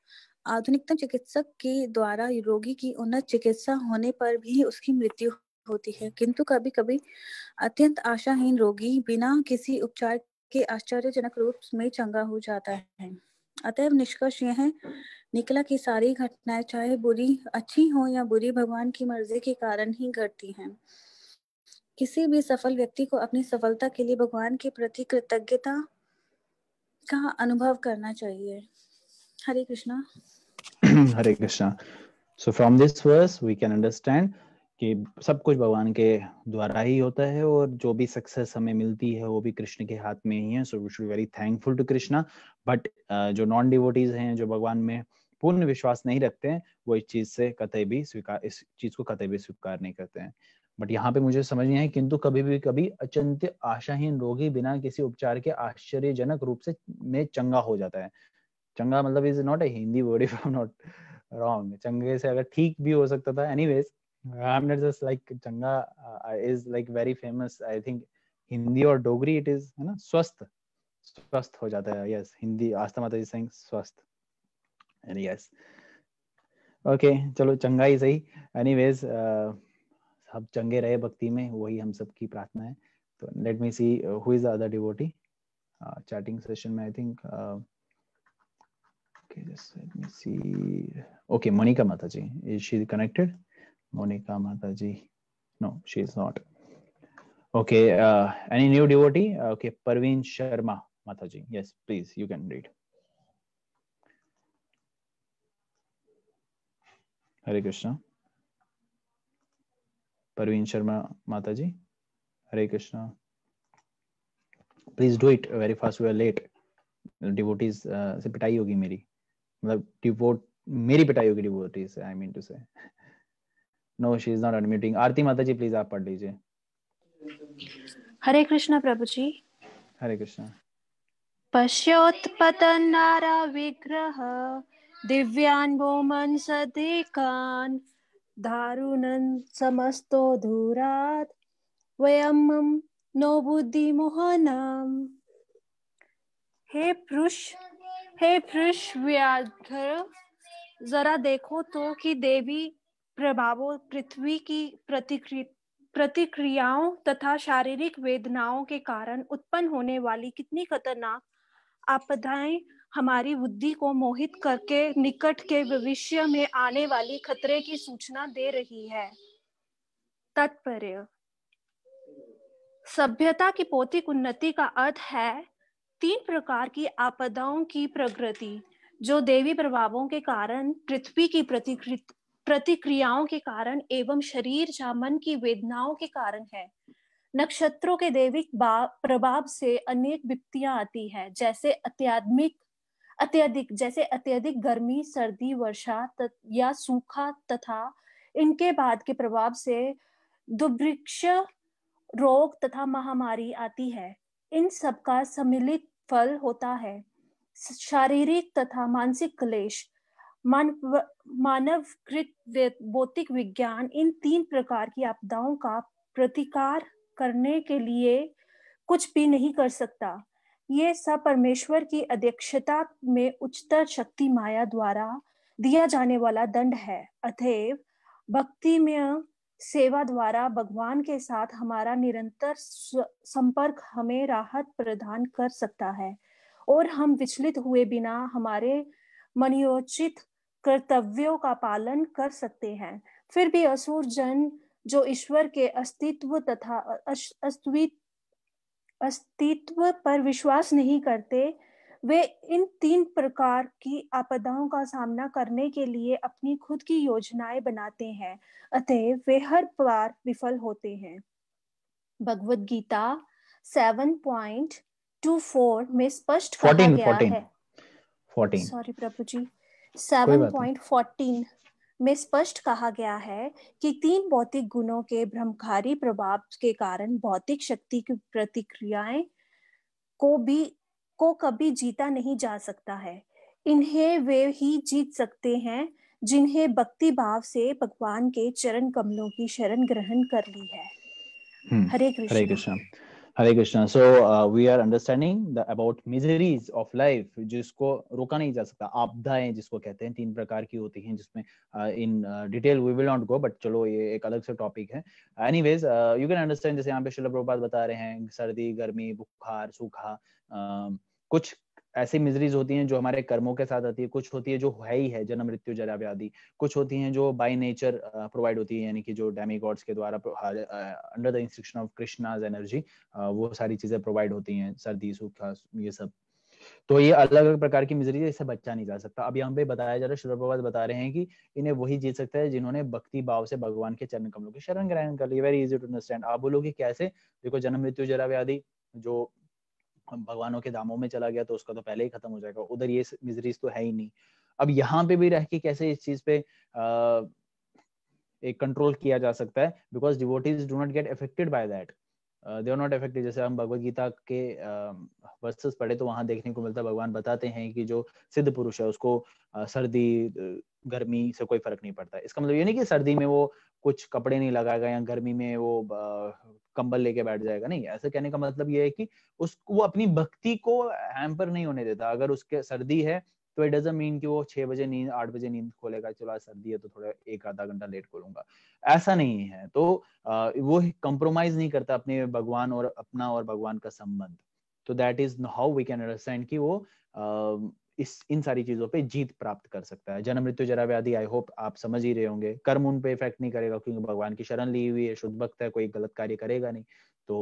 आधुनिकतम चिकित्सक के द्वारा रोगी की उन्नत चिकित्सा होने पर भी उसकी मृत्यु होती है किंतु कभी कभी अत्यंत आशाहीन रोगी बिना किसी उपचार के आश्चर्यजनक रूप में चंगा हो जाता है अतएव निष्कर्ष यह है निकला की सारी घटनाएं चाहे बुरी अच्छी हो या बुरी भगवान की मर्जी के कारण ही घटती हैं किसी भी सफल व्यक्ति को अपनी सफलता के लिए भगवान के प्रति कृतज्ञता का अनुभव करना चाहिए Hare Krishna Hare Krishna so from this verse we can understand कि सब कुछ भगवान के द्वारा ही होता है और जो भी सक्सेस हमें मिलती है वो भी कृष्ण के हाथ में ही है so we should very thankful to Krishna but जो नॉन डिवोटीज हैं जो भगवान में पूर्ण विश्वास नहीं रखते हैं वो इस चीज से कतई भी स्वीकार इस चीज को कतई भी स्वीकार नहीं करते हैं बट यहाँ पे मुझे समझ नहीं आई किंतु कभी भी कभी अचंत आशाहीन रोगी बिना किसी उपचार के आश्चर्यजनक रूप से में चंगा हो जाता है चंगा मतलब is not a Hindi word if I am not wrong चंगे से अगर ठीक भी हो सकता था एनीवेज रामनर just like Changa uh, uh, is like very famous. I think Hindi or Dogri it is है ना स्वस्थ स्वस्थ हो जाता है यस हिंदी आस्था माता जी सिंह स्वस्थ एंड यस ओके चलो चंगा ही सही एनीवेज uh, सब चंगे रहे भक्ति में वही हम सब की प्रार्थना है तो let me see who is the other devotee chatting session में I think okay just let me see okay monica mataji is she connected Monica Mataji. No, she is not. Okay, uh, any new devotee? Okay, Parveen Sharma Mataji. Yes, please, you can read. Hare Krishna. Parveen Sharma Mataji. Hare Krishna. Please do it very fast. We are late. Devotees uh, pitai पिटाई होगी मेरी मतलब डिवोट मेरी पिटाई होगी devotees I mean to know she is not unmuting Aarti माता जी प्लीज आप पढ़ लीजिए हरे कृष्णा प्रभु जी हरे कृष्णा नारा विग्रह दिव्यान भौमन् सदेकान् दारुणन् समस्तो धूरात् वयमम नो बुद्धि मोहनम हे पुरुष हे पुरुष व्याघ्र जरा देखो तो कि देवी प्रभावों पृथ्वी की प्रतिक्रिया प्रतिक्रियाओं तथा शारीरिक वेदनाओं के कारण उत्पन्न होने वाली कितनी खतरनाक आपदाएं हमारी बुद्धि को मोहित करके निकट के भविष्य में आने वाली खतरे की सूचना दे रही है तत्पर्य सभ्यता की भौतिक उन्नति का अर्थ है तीन प्रकार की आपदाओं की प्रगति जो देवी प्रभावों के कारण पृथ्वी की प्रतिक्रिया प्रतिक्रियाओं के कारण एवं शरीर या मन की वेदनाओं के कारण है नक्षत्रों के दैविक प्रभाव से अनेक विपत्तियां आती है जैसे अत्याधिक अत्यधिक जैसे अत्यधिक गर्मी सर्दी वर्षा या सूखा तथा इनके बाद के प्रभाव से दुर्भिक्ष रोग तथा महामारी आती है इन सब का सम्मिलित फल होता है शारीरिक तथा मानसिक क्लेश मानव मानवकृत भौतिक विज्ञान इन तीन प्रकार की आपदाओं का प्रतिकार करने के लिए कुछ भी नहीं कर सकता ये सब परमेश्वर की अध्यक्षता में उच्चतर शक्ति माया द्वारा दिया जाने वाला दंड है अतएव भक्ति में सेवा द्वारा भगवान के साथ हमारा निरंतर संपर्क हमें राहत प्रदान कर सकता है और हम विचलित हुए बिना हमारे मनियोचित कर्तव्यों का पालन कर सकते हैं फिर भी असुर जन जो ईश्वर के अस्तित्व तथा अस्तित्व पर विश्वास नहीं करते वे इन तीन प्रकार की आपदाओं का सामना करने के लिए अपनी खुद की योजनाएं बनाते हैं अतः वे हर बार विफल होते हैं भगवत गीता 7.24 में स्पष्ट कहा गया 14, है सॉरी प्रभु जी 7.14 में स्पष्ट कहा गया है कि तीन भौतिक गुणों के भ्रमकारी प्रभाव के कारण भौतिक शक्ति की प्रतिक्रियाएं को भी को कभी जीता नहीं जा सकता है इन्हें वे ही जीत सकते हैं जिन्हें भक्ति भाव से भगवान के चरण कमलों की शरण ग्रहण कर ली है हम्म, Hare Krishna Hare Krishna Hare Krishna so we are understanding the about miseries of life जिसको रोका नहीं जा सकता आपदाएं जिसको कहते हैं तीन प्रकार की होती हैं जिसमें in detail we will not go but चलो ये एक अलग से टॉपिक है एनीवेज यू कैन अंडरस्टैंड जैसे यहाँ पे शिल बता रहे हैं सर्दी गर्मी बुखार सूखा uh, कुछ ऐसी मिजरीज होती हैं जो हमारे कर्मों के साथ आती है कुछ होती है जो है ही है जन्म मृत्यु जरा व्याधि कुछ होती हैं जो बाय नेचर प्रोवाइड होती है यानी कि जो डेमी गॉड्स के द्वारा under the instruction of Krishna's energy वो सारी चीजें प्रोवाइड होती हैं सर्दी सूखा ये सब तो ये अलग अलग प्रकार की मिजरी है इससे बच्चा नहीं जा सकता अब यहाँ पे बताया जा रहा है बता रहे हैं कि इन्हें वही जीत सकता है जिन्होंने भक्ति भाव से भगवान के चरण कमलों की शरण ग्रहण कर ली वेरी इजी टू अंडरस्टैंड आप बोलोगे कैसे देखो जन्म मृत्यु जरा व्याधि जो भगवानों के दामों में चला गया तो उसका तो पहले ही खत्म हो जाएगा उधर ये मिजरीज तो है ही नहीं अब यहाँ पे भी रह के कैसे इस चीज पे अः एक कंट्रोल किया जा सकता है because devotees do not get affected by that they are not effective जैसे हम भगवत गीता के वर्सेस um, पढ़े तो वहां देखने को मिलता है भगवान बताते हैं कि जो सिद्ध पुरुष है उसको uh, सर्दी uh, गर्मी से कोई फर्क नहीं पड़ता इसका मतलब ये नहीं कि सर्दी में वो कुछ कपड़े नहीं लगाएगा या गर्मी में वो uh, कंबल लेके बैठ जाएगा नहीं ऐसे कहने का मतलब ये है कि उसको वो अपनी भक्ति को हैम्पर नहीं होने देता अगर उसके सर्दी है तो इट डजेंट मीन कि वो छः बजे नींद आठ बजे नींद खोलेगा चलो आज सर्दी है तो थोड़ा एक आधा घंटा लेट खोलूंगा ऐसा नहीं है तो वो कंप्रोमाइज नहीं करता अपने भगवान और अपना और भगवान का संबंध तो that is how we can understand कि वो इस इन सारी चीजों पे जीत प्राप्त कर सकता है जन्म मृत्यु जरा व्याधि आई होप आप समझ ही रहे होंगे कर्म उन पे इफेक्ट नहीं करेगा क्योंकि भगवान की शरण ली हुई है शुद्ध भक्त है कोई गलत कार्य करेगा नहीं तो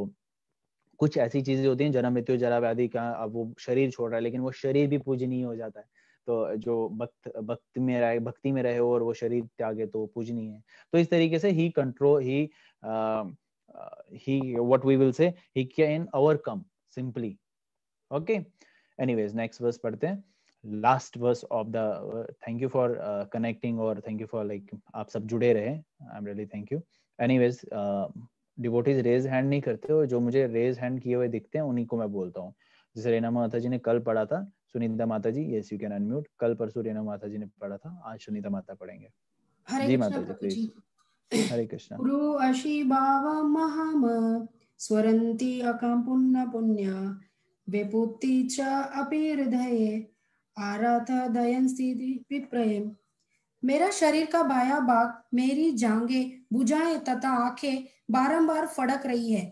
कुछ ऐसी चीजें होती हैं जन्म मृत्यु जरा व्याधि का अब वो शरीर छोड़ रहा है लेकिन वो शरीर भी पूजनीय हो जाता है तो जो भक्त भक्ति में रहे भक्ति में रहे और वो शरीर त्यागे तो पूजनीय है तो इस तरीके से ही कंट्रोल ही ही व्हाट वी विल से ही can overcome simply okay anyways next verse पढ़ते हैं last verse of the thank you for connecting और थैंक यू फॉर लाइक आप सब जुड़े रहे I am really thank you anyways devotees raise hand नहीं करते और जो मुझे रेज हैंड किए हुए दिखते हैं उन्हीं को मैं बोलता हूँ जैसे रेना माता जी ने कल पढ़ा था सुनीता माता ji yes you can unmute कल परसों रेणु माता जी ने पढ़ा था आज सुनीता माता पढ़ेंगे जी माता जी प्लीज हरे कृष्ण गुरु अशी अशिभाव महाम स्वरन्ति अकाम पुण्य पुण्य विपुक्ति च अपि हृदये आराथ दयन स्थिति विप्रेम मेरा शरीर का बाया भाग मेरी जांगे बुझाएं तथा आंखें बारंबार फड़क रही है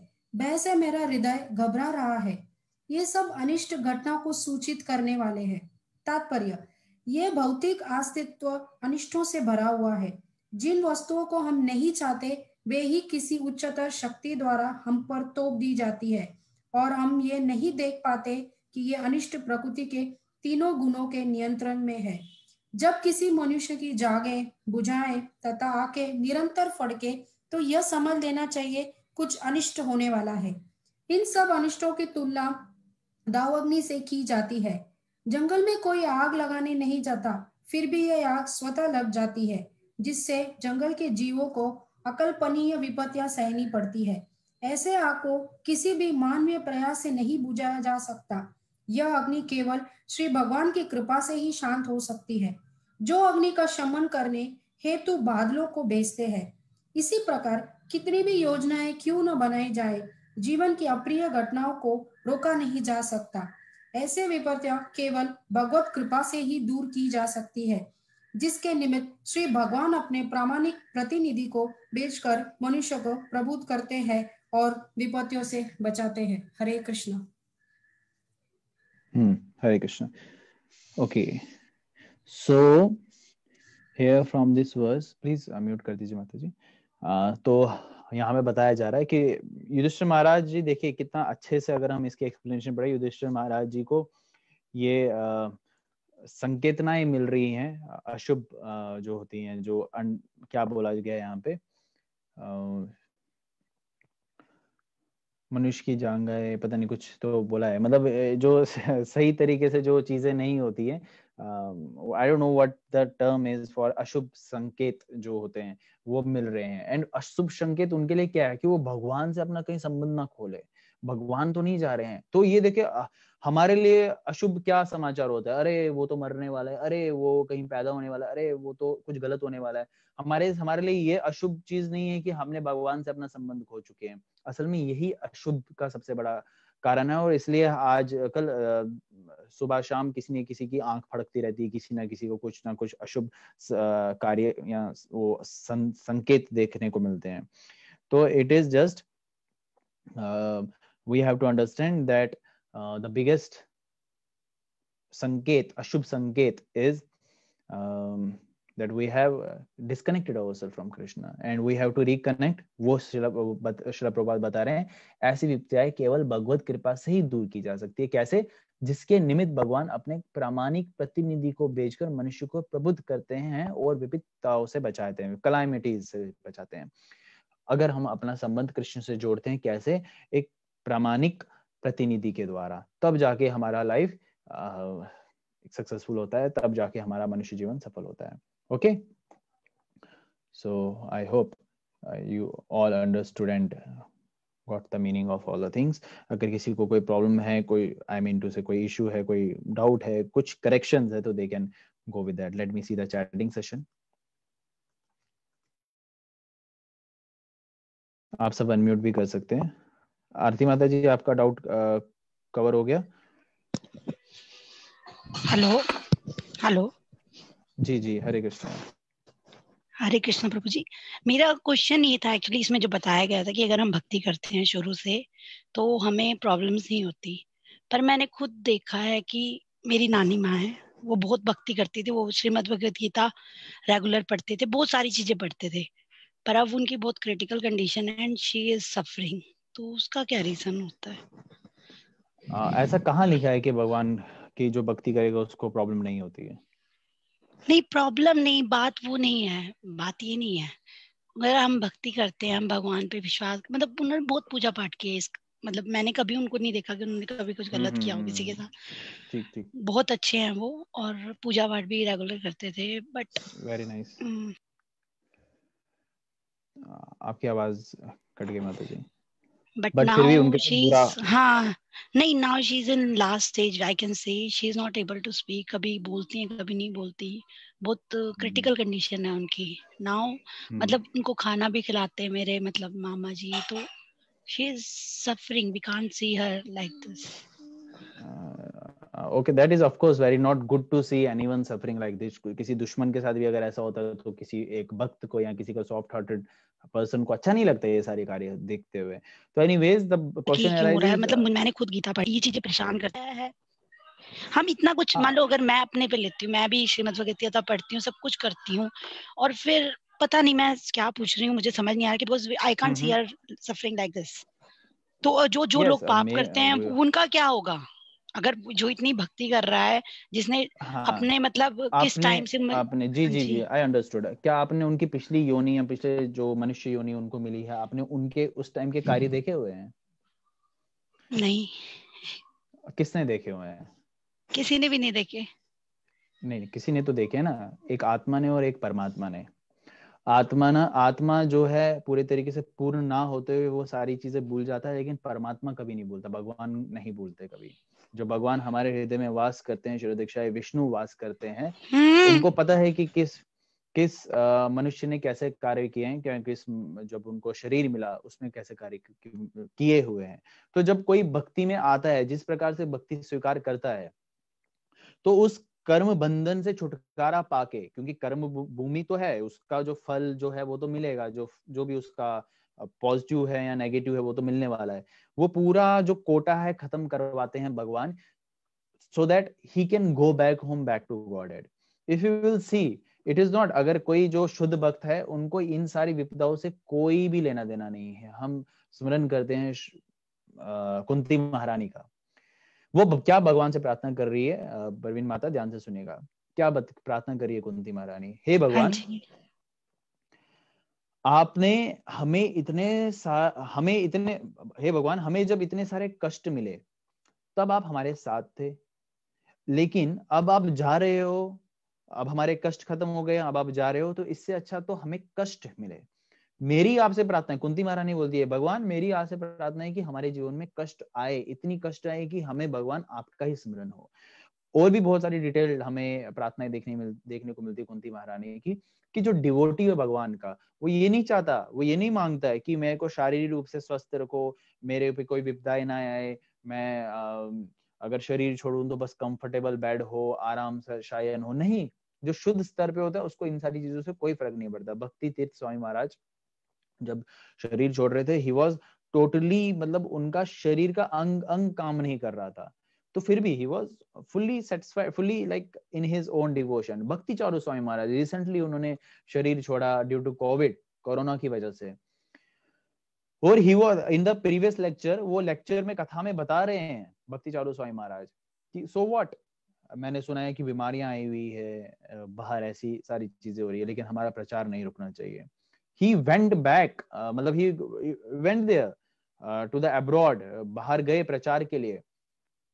वैसे मेरा हृदय घबरा रहा है ये सब अनिष्ट घटना को सूचित करने वाले हैं तात्पर्य ये भौतिक अस्तित्व अनिष्टों से भरा हुआ है जिन वस्तुओं को हम नहीं चाहते वे ही किसी उच्चतर शक्ति द्वारा हम पर तोप दी जाती है और हम ये नहीं देख पाते कि ये अनिष्ट प्रकृति के तीनों गुणों के नियंत्रण में है जब किसी मनुष्य की जागे बुझाएं तथा आके निरंतर फड़के तो यह समझ लेना चाहिए कुछ अनिष्ट होने वाला है इन सब अनिष्टों की तुलना दाव अग्नि से की जाती है जंगल में कोई आग लगाने नहीं जाता फिर भी यह आग स्वतः लग जाती है जिससे जंगल के जीवों को अकल्पनीय विपत्तियां सहनी पड़ती है ऐसे आग को किसी भी मानवीय प्रयास से नहीं बुझाया जा सकता यह अग्नि केवल श्री भगवान की कृपा से ही शांत हो सकती है जो अग्नि का शमन करने हेतु बादलों को बेचते हैं इसी प्रकार कितनी भी योजनाएं क्यों न बनाई जाए जीवन की अप्रिय घटनाओं को रोका नहीं जा सकता ऐसे विपत्तियां केवल भगवत कृपा से ही दूर की जा सकती है जिसके निमित्त श्री भगवान अपने प्रामाणिक प्रतिनिधि को बेचकर मनुष्य को प्रबुद्ध करते हैं और विपत्तियों से बचाते हैं हरे कृष्ण हम्म Hare Krishna okay so here from this verse please unmute कर दीजिए माता जी तो यहाँ हमें बताया जा रहा है कि युधिष्ठिर महाराज जी देखिए कितना अच्छे से अगर हम इसकी एक्सप्लेनेशन पढ़े युधिष्ठिर महाराज जी को ये संकेतनाएं मिल रही हैं अशुभ जो होती हैं जो अन, क्या बोला गया यहाँ पे मनुष्य की जान गए पता नहीं कुछ तो बोला है मतलब जो सही तरीके से जो चीजें नहीं होती है Um, I don't know what the term is for अशुभ संकेत जो होते हैं वो मिल रहे हैं एंड अशुभ संकेत उनके लिए क्या है कि वो भगवान से अपना कहीं संबंध ना खोले भगवान तो नहीं जा रहे हैं तो ये देखिए हमारे लिए अशुभ क्या समाचार होता है अरे वो तो मरने वाला है अरे वो कहीं पैदा होने वाला है अरे वो तो कुछ गलत होने वाला है हमारे हमारे लिए ये अशुभ चीज नहीं है कि हमने भगवान से अपना संबंध खो चुके हैं असल में यही अशुभ का सबसे बड़ा कारण है और इसलिए आज कल सुबह शाम किसी न किसी की आंख फड़कती रहती है किसी ना किसी को कुछ ना कुछ अशुभ कार्य या वो सं, संकेत देखने को मिलते हैं तो it is just we have to understand that the biggest संकेत अशुभ संकेत इज that we have uh, disconnected ourselves from Krishna and we have to reconnect. वो शिला प्रभात बता रहे हैं ऐसी विपत्तियां केवल भगवत कृपा से ही दूर की जा सकती है कैसे जिसके निमित्त भगवान अपने प्रामाणिक प्रतिनिधि को भेजकर मनुष्य को प्रबुद्ध करते हैं और विपत्ताओं से बचाते हैं क्लाइमेटीज से बचाते हैं अगर हम अपना संबंध कृष्ण से जोड़ते हैं कैसे एक प्रामाणिक प्रतिनिधि के द्वारा तब जाके हमारा लाइफ सक्सेसफुल होता है तब जाके हमारा मनुष्य जीवन सफल होता है Okay. So I hope uh, you all understood and got the meaning of all the things agar kisi ko koi problem hai koi i mean to say koi issue hai koi doubt hai kuch corrections hai to they can go with that let me see the chatting session आप सब अनम्यूट भी कर सकते हैं आरती माता जी आपका डाउट कवर हो गया हेलो हेलो जी जी हरे कृष्ण हरे कृष्ण प्रभु जी मेरा क्वेश्चन ये था एक्चुअली इसमें जो बताया गया था कि अगर हम भक्ति करते हैं शुरू से तो हमें प्रॉब्लम्स नहीं होती पर मैंने खुद देखा है कि मेरी नानी माँ है वो बहुत भक्ति करती थी वो श्रीमद भगवत गीता रेगुलर पढ़ते थे बहुत सारी चीजें पढ़ते थे पर अब उनकी बहुत क्रिटिकल कंडीशन है एंड शी इज सफरिंग तो उसका क्या रीजन होता है आ, ऐसा कहाँ लिखा है कि भगवान की जो भक्ति करेगा उसको प्रॉब्लम नहीं होती है नहीं प्रॉब्लम नहीं बात वो नहीं है बात ये नहीं है अगर हम भक्ति करते हैं हम भगवान पे विश्वास मतलब उन्होंने बहुत पूजा पाठ है इस मतलब मैंने कभी उनको नहीं देखा कि उन्होंने कभी कुछ गलत किया हो हम्म, किसी के साथ ठीक ठीक बहुत अच्छे हैं वो और पूजा पाठ भी रेगुलर करते थे बट वेरी नाइस आपकी आवाज कट गई माता जी बट नाउ शी हाँ नहीं now she is in last stage I can say she is not able to speak कभी बोलती हैं कभी नहीं बोलती बहुत क्रिटिकल हम्म। कंडीशन है उनकी नाउ हम्म। मतलब उनको खाना भी खिलाते हैं मेरे मतलब मामा जी तो she is suffering we can't see her like this okay that is of very not good to see anyone suffering like this किसी दुश्मन के साथ भी अगर ऐसा होता है तो किसी एक भक्त को या किसी को सॉफ्ट हार्टेड पर्सन को अच्छा नहीं लगता ये सारे कार्य देखते हुए तो एनीवेज द क्वेश्चन मतलब मैंने खुद गीता पढ़ी ये चीजें परेशान करता है हम इतना कुछ मान लो अगर मैं अपने पे लेती हूँ मैं भी श्रीमद भगवत पढ़ती हूँ सब कुछ करती हूँ और फिर पता नहीं मैं क्या पूछ रही हूँ मुझे समझ नहीं आ रहा कि because I can't see suffering like this तो जो जो yes, लोग पाप करते हैं उनका क्या होगा अगर जो इतनी भक्ति कर रहा है जिसने हाँ, अपने मतलब आपने, किस टाइम से मत... आपने जी जी जी आई अंडरस्टूड क्या आपने उनकी पिछली योनि या पिछले जो मनुष्य योनि उनको मिली है आपने उनके उस टाइम के कार्य हम्म। देखे हुए हैं नहीं किसने देखे हुए हैं किसी ने भी नहीं देखे नहीं किसी ने तो देखे ना एक आत्मा ने और एक परमात्मा ने आत्मा ना आत्मा जो है पूरे तरीके से पूर्ण ना होते हुए वो सारी चीजें भूल जाता है लेकिन परमात्मा कभी नहीं भूलता भगवान नहीं भूलते कभी जो भगवान हमारे हृदय में वास करते हैं शिरो दीक्षा विष्णु वास करते हैं हम्म। उनको पता है कि किस किस मनुष्य ने कैसे कार्य किए हैं क्या किस जब उनको शरीर मिला उसमें कैसे कार्य किए हुए हैं तो जब कोई भक्ति में आता है जिस प्रकार से भक्ति स्वीकार करता है तो उस कर्म बंधन से छुटकारा पाके क्योंकि कर्म भूमि तो है उसका जो फल जो है वो तो मिलेगा जो जो भी उसका पॉजिटिव है या नेगेटिव है वो तो मिलने वाला है वो पूरा जो कोटा है खत्म करवाते हैं भगवान so that he can go back home back to god and if you will see it is not अगर कोई जो शुद्ध भक्त है उनको इन सारी विपदाओं से कोई भी लेना देना नहीं है हम स्मरण करते हैं आ, कुंती महारानी का वो क्या भगवान से प्रार्थना कर रही है प्रवीण माता ध्यान से सुनेगा क्या प्रार्थना कर रही है कुंती महारानी हे हाँ भगवान आपने हमें इतने हमें इतने हे भगवान हमें जब इतने सारे कष्ट मिले तब आप हमारे साथ थे लेकिन अब आप जा रहे हो अब हमारे कष्ट खत्म हो गए अब आप जा रहे हो तो इससे अच्छा तो हमें कष्ट मिले मेरी आपसे प्रार्थना है कुंती महारानी बोलती है भगवान मेरी आपसे प्रार्थना है कि हमारे जीवन में कष्ट आए इतनी कष्ट आए कि हमें भगवान आपका ही स्मरण हो और भी बहुत सारी डिटेल हमें प्रार्थनाएं देखने मिल देखने को मिलती कुंती महारानी की कि जो डिवोटी है भगवान का वो ये नहीं चाहता वो ये नहीं मांगता है कि मेरे को शारीरिक रूप से स्वस्थ रखो मेरे पे कोई विपदाएं ना आए मैं आ, अगर शरीर छोड़ू तो बस कंफर्टेबल बेड हो आराम से शायन हो नहीं जो शुद्ध स्तर पे होता है उसको इन सारी चीजों से कोई फर्क नहीं पड़ता भक्ति तीर्थ स्वामी महाराज जब शरीर छोड़ रहे थे ही वॉज टोटली मतलब उनका शरीर का अंग अंग काम नहीं कर रहा था तो फिर भी he was fully satisfied fully like in his own devotion bhakti Charu Swami Maharaj recently उन्होंने शरीर छोड़ा ड्यू टू कोविड कोरोना की वजह से और he was in the previous lecture वो लेक्चर में कथा में बता रहे हैं भक्ति चारू स्वामी महाराज कि सो so वॉट मैंने सुना है कि बीमारियां आई हुई है बाहर ऐसी सारी चीजें हो रही है लेकिन हमारा प्रचार नहीं रुकना चाहिए ही वेंट बैक मतलब he went there to the abroad बाहर गए प्रचार के लिए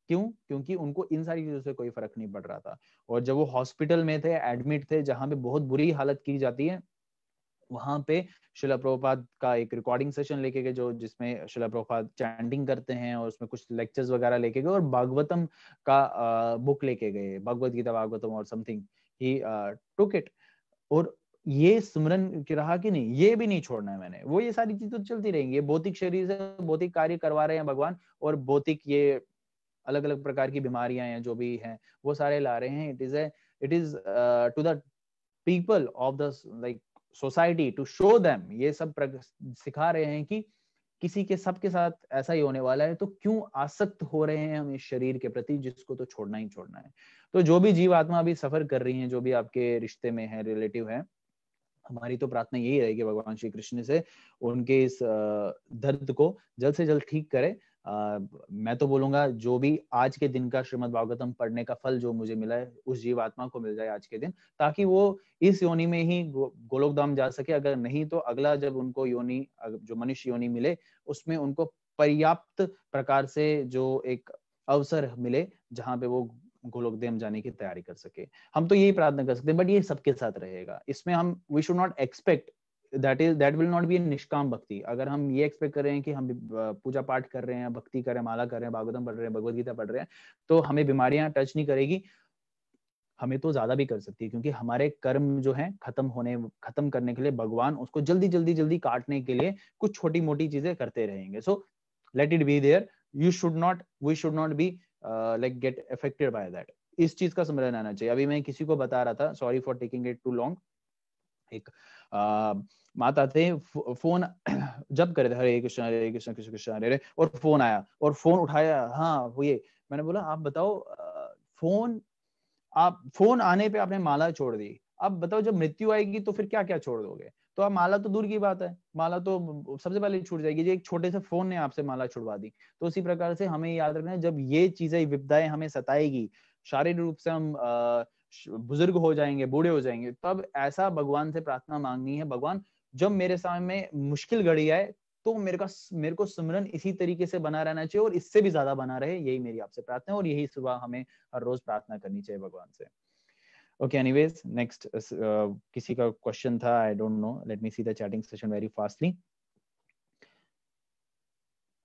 क्यों क्योंकि उनको इन सारी चीजों से कोई फर्क नहीं पड़ रहा था और जब वो हॉस्पिटल में थे एडमिट थे जहां पे बहुत बुरी हालत की जाती है वहां पे शिला प्रोपाद का एक रिकॉर्डिंग सेशन लेके गए जो जिसमें शिला प्रोपाद चैंटिंग करते हैं और उसमें कुछ लेक्चर्स वगैरह लेके गए और भागवतम का बुक लेके गए भगवत गीता भागवतम और समथिंग ही टुक इट और ये स्मरण की रहा कि नहीं ये भी नहीं छोड़ना है मैंने वो ये सारी चीजें तो चलती रहेंगी भौतिक शरीर से भौतिक कार्य करवा रहे हैं भगवान और भौतिक ये अलग अलग प्रकार की बीमारियां हैं जो भी हैं वो सारे ला रहे हैं it is a it is to the people of the like society to show them ये सब सिखा रहे हैं कि किसी के सबके साथ ऐसा ही होने वाला है तो क्यों आसक्त हो रहे हैं हम इस शरीर के प्रति जिसको तो छोड़ना ही छोड़ना है तो जो भी जीव आत्मा अभी सफर कर रही हैं जो भी आपके रिश्ते में है रिलेटिव है हमारी तो प्रार्थना यही रहेगी भगवान श्री कृष्ण से उनके इस uh, दर्द को जल्द से जल्द ठीक करें मैं तो बोलूंगा जो भी आज के दिन का श्रीमद भागवतम पढ़ने का फल जो मुझे मिला है उस जीवात्मा को मिल जाए आज के दिन ताकि वो इस योनि में ही गो, गोलोक धाम जा सके अगर नहीं तो अगला जब उनको योनि जो मनुष्य योनि मिले उसमें उनको पर्याप्त प्रकार से जो एक अवसर मिले जहाँ पे वो गोलोक देम जाने की तैयारी कर सके हम तो यही प्रार्थना कर सकते हैं बट ये सबके साथ रहेगा इसमें हम we should not expect that is that will not be nishkam bhakti अगर हम ये एक्सपेक्ट कर रहे हैं कि हम पूजा पाठ कर रहे हैं भक्ति कर रहे हैं माला कर रहे हैं भागवतम पढ़ रहे हैं भगवत पढ़ रहे हैं तो हमें बीमारियां टच नहीं करेगी हमें तो ज्यादा भी कर सकती है क्योंकि हमारे कर्म जो है खत्म होने खत्म करने के लिए भगवान उसको जल्दी जल्दी जल्दी काटने के लिए कुछ छोटी मोटी चीजें करते रहेंगे so let it be there you should not we should not be like get affected by that इस चीज का समझ आना चाहिए अभी मैं किसी को बता रहा था sorry for taking it too long एक uh, माता थे फोन जब करे थे हरे कृष्ण हरे कृष्ण कृष्ण कृष्ण हरे हरे और फोन आया और फोन उठाया हाँ वो ये मैंने बोला आप बताओ फोन आप फोन आने पे आपने माला छोड़ दी अब बताओ जब मृत्यु आएगी तो फिर क्या क्या छोड़ दोगे तो आप माला तो दूर की बात है माला तो सबसे पहले छूट जाएगी जो एक छोटे से फोन ने आपसे माला छुड़वा दी तो उसी प्रकार से हमें याद रखना है जब ये चीजें विपदाएं हमें सताएगी शारीरिक रूप से हम बुजुर्ग हो जाएंगे बूढ़े हो जाएंगे तब ऐसा भगवान से प्रार्थना मांगनी है भगवान जब मेरे सामने मुश्किल घड़ी आए तो मेरे का मेरे को सुमरन इसी तरीके से बना रहना चाहिए और इससे भी ज्यादा बना रहे यही मेरी आपसे प्रार्थना है और यही सुबह हमें हर रोज प्रार्थना करनी चाहिए भगवान से ओके एनीवेज नेक्स्ट किसी का क्वेश्चन था I don't know let me see the chatting session very fastly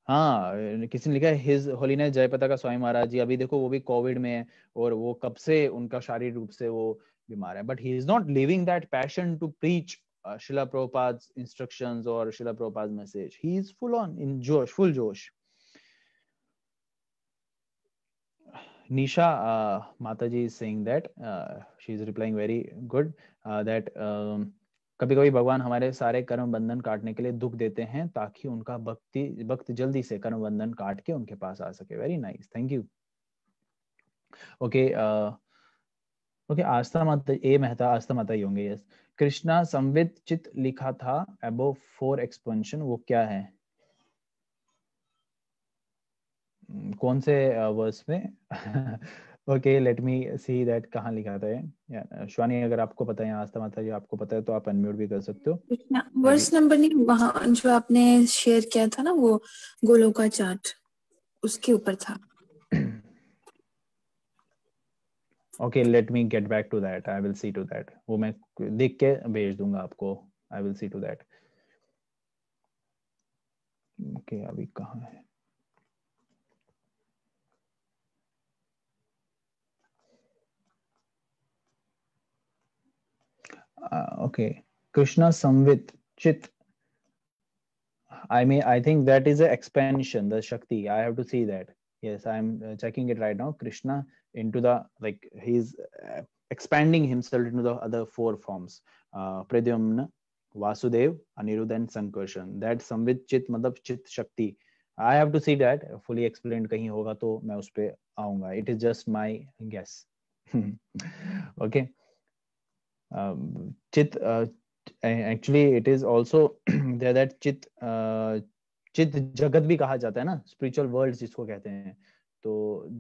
हाँ किसी ने लिखा है हिज होलीनेस जयपता का स्वामी महाराज जी अभी देखो वो भी कोविड में है और वो कब से उनका शारीरिक रूप से वो बीमार है but he is not living that passion to preach Srila Prabhupada's instruction और Srila Prabhupada's message he is full on in josh full जोश निशा uh, Mataji is saying that uh, she is replying very good uh, um, कभी कभी भगवान हमारे सारे कर्म बंधन काटने के लिए दुख देते हैं ताकि उनका भक्ति भक्त जल्दी से कर्म बंधन काट के उनके पास आ सके very nice thank you okay okay Astha माता ए मेहता आस्था माता ही होंगे यस कृष्णा संवित चित लिखा था एबो फोर एक्सपेंशन वो क्या है hmm, कौन से वर्स uh, में okay let me see that कहाँ लिखा था श्वानी अगर आपको पता है आस्था माता जी आपको पता है तो आप अनम्यूट भी कर सकते हो वर्स नंबर हाँ नहीं वहाँ जो आपने शेयर किया था ना वो गोलो का चार्ट उसके ऊपर था okay let me get back to that I will see to that वो मैं देख के भेज दूंगा आपको I will see to that okay अभी कहाँ है okay Krishna samvit chit I mean I think that is expansion the shakti I have to see that yes I am checking it right now Krishna into the like he is expanding himself into the other four forms Pradyumna Vasudeva Aniruddha and Sankarshana that samvit chit मतलब chit shakti I have to see that fully explain कहीं होगा तो मैं उस पर आऊंगा it is just my guess okay um, chit uh, actually it is also there that chit uh, चित जगत भी कहा जाता है ना स्पिरिचुअल वर्ल्ड जिसको कहते हैं तो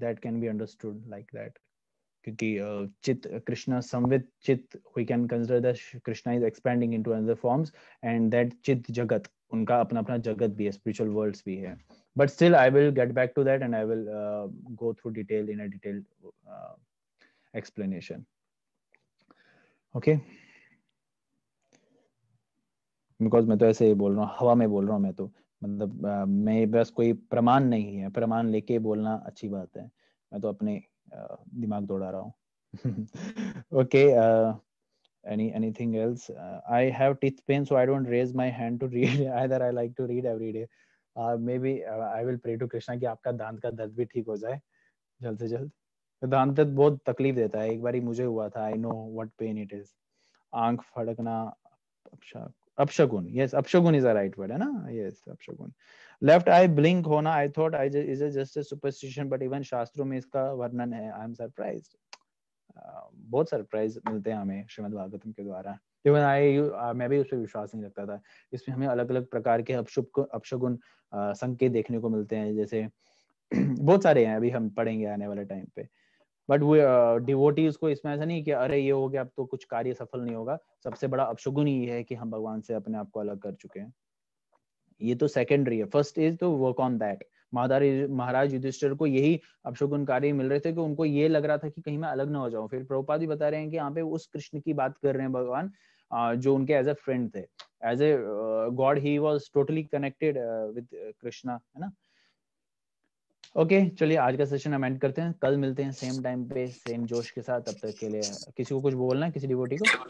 that can be understood like that क्योंकि chit Krishna samvit chit we can consider that Krishna is expanding into other forms and that chit jagat उनका अपना अपना जगत भी है स्पिरिचुअल वर्ल्ड्स भी है but still I will get back to that and I will go through detail in a detail explanation okay because मैं तो ऐसे ही बोल रहा हूँ हवा में बोल रहा हूँ मैं तो मतलब आ, मैं बस कोई प्रमाण नहीं है प्रमाण लेके बोलना अच्छी बात है मैं तो अपने आ, दिमाग दौड़ा रहा हूँ okay any anything else uh, i have teeth pain so i don't raise my hand to read either i like to read every day uh, maybe uh, i will pray to krishna ki aapka dant ka dard bhi theek ho jaye jald se jald सिद्धांत बहुत तकलीफ देता है एक बार मुझे हुआ था I know what pain it is आंख फड़कना अपशगुन यस अपशगुन इज अ राइट वर्ड है ना यस अपशगुन लेफ्ट आई ब्लिंक होना I thought I is a just a superstition but even शास्त्रों में इसका वर्णन है आई एम सरप्राइज बहुत सरप्राइज मिलते हैं हमें श्रीमद भागवतम के द्वारा इवन आई uh, मैं भी उस पर विश्वास नहीं रखता था इसमें हमें अलग अलग प्रकार के अपशुभ अपशगुन uh, संकेत देखने को मिलते हैं जैसे बहुत सारे हैं अभी हम पढ़ेंगे आने वाले टाइम पे बट वो डिवोटी को इसमें ऐसा नहीं कि अरे ये हो गया अब तो कुछ कार्य सफल नहीं होगा सबसे बड़ा अपशगुन ये है कि हम भगवान से अपने आप को अलग कर चुके हैं ये तो सेकेंडरी है first is to work on that Maharaj Yudhishthir को यही अपशगुन कार्य मिल रहे थे कि उनको ये लग रहा था कि कहीं मैं अलग ना हो जाऊं फिर प्रभुपाद भी बता रहे हैं कि यहाँ पे उस कृष्ण की बात कर रहे हैं भगवान जो उनके एज अ फ्रेंड थे as a god he was totally connected with Krishna है ना ओके चलिए आज का सेशन हम एंड करते हैं कल मिलते हैं सेम टाइम पे सेम जोश के साथ अब तक के लिए किसी को कुछ बोलना है किसी डिवोटी को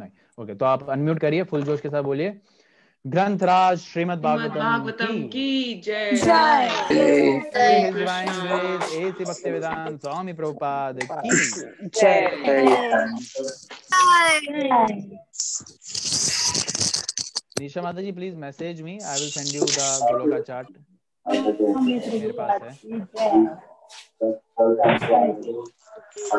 नहीं ओके तो आप अनम्यूट करिए फुल जोश के साथ बोलिए ग्रंथराज श्रीमद भागवतम की जय भक्ति वेदांत स्वामी प्रभुपाद की जय निशा माता ji please message me I will send you the Goloka chart Terima kasih.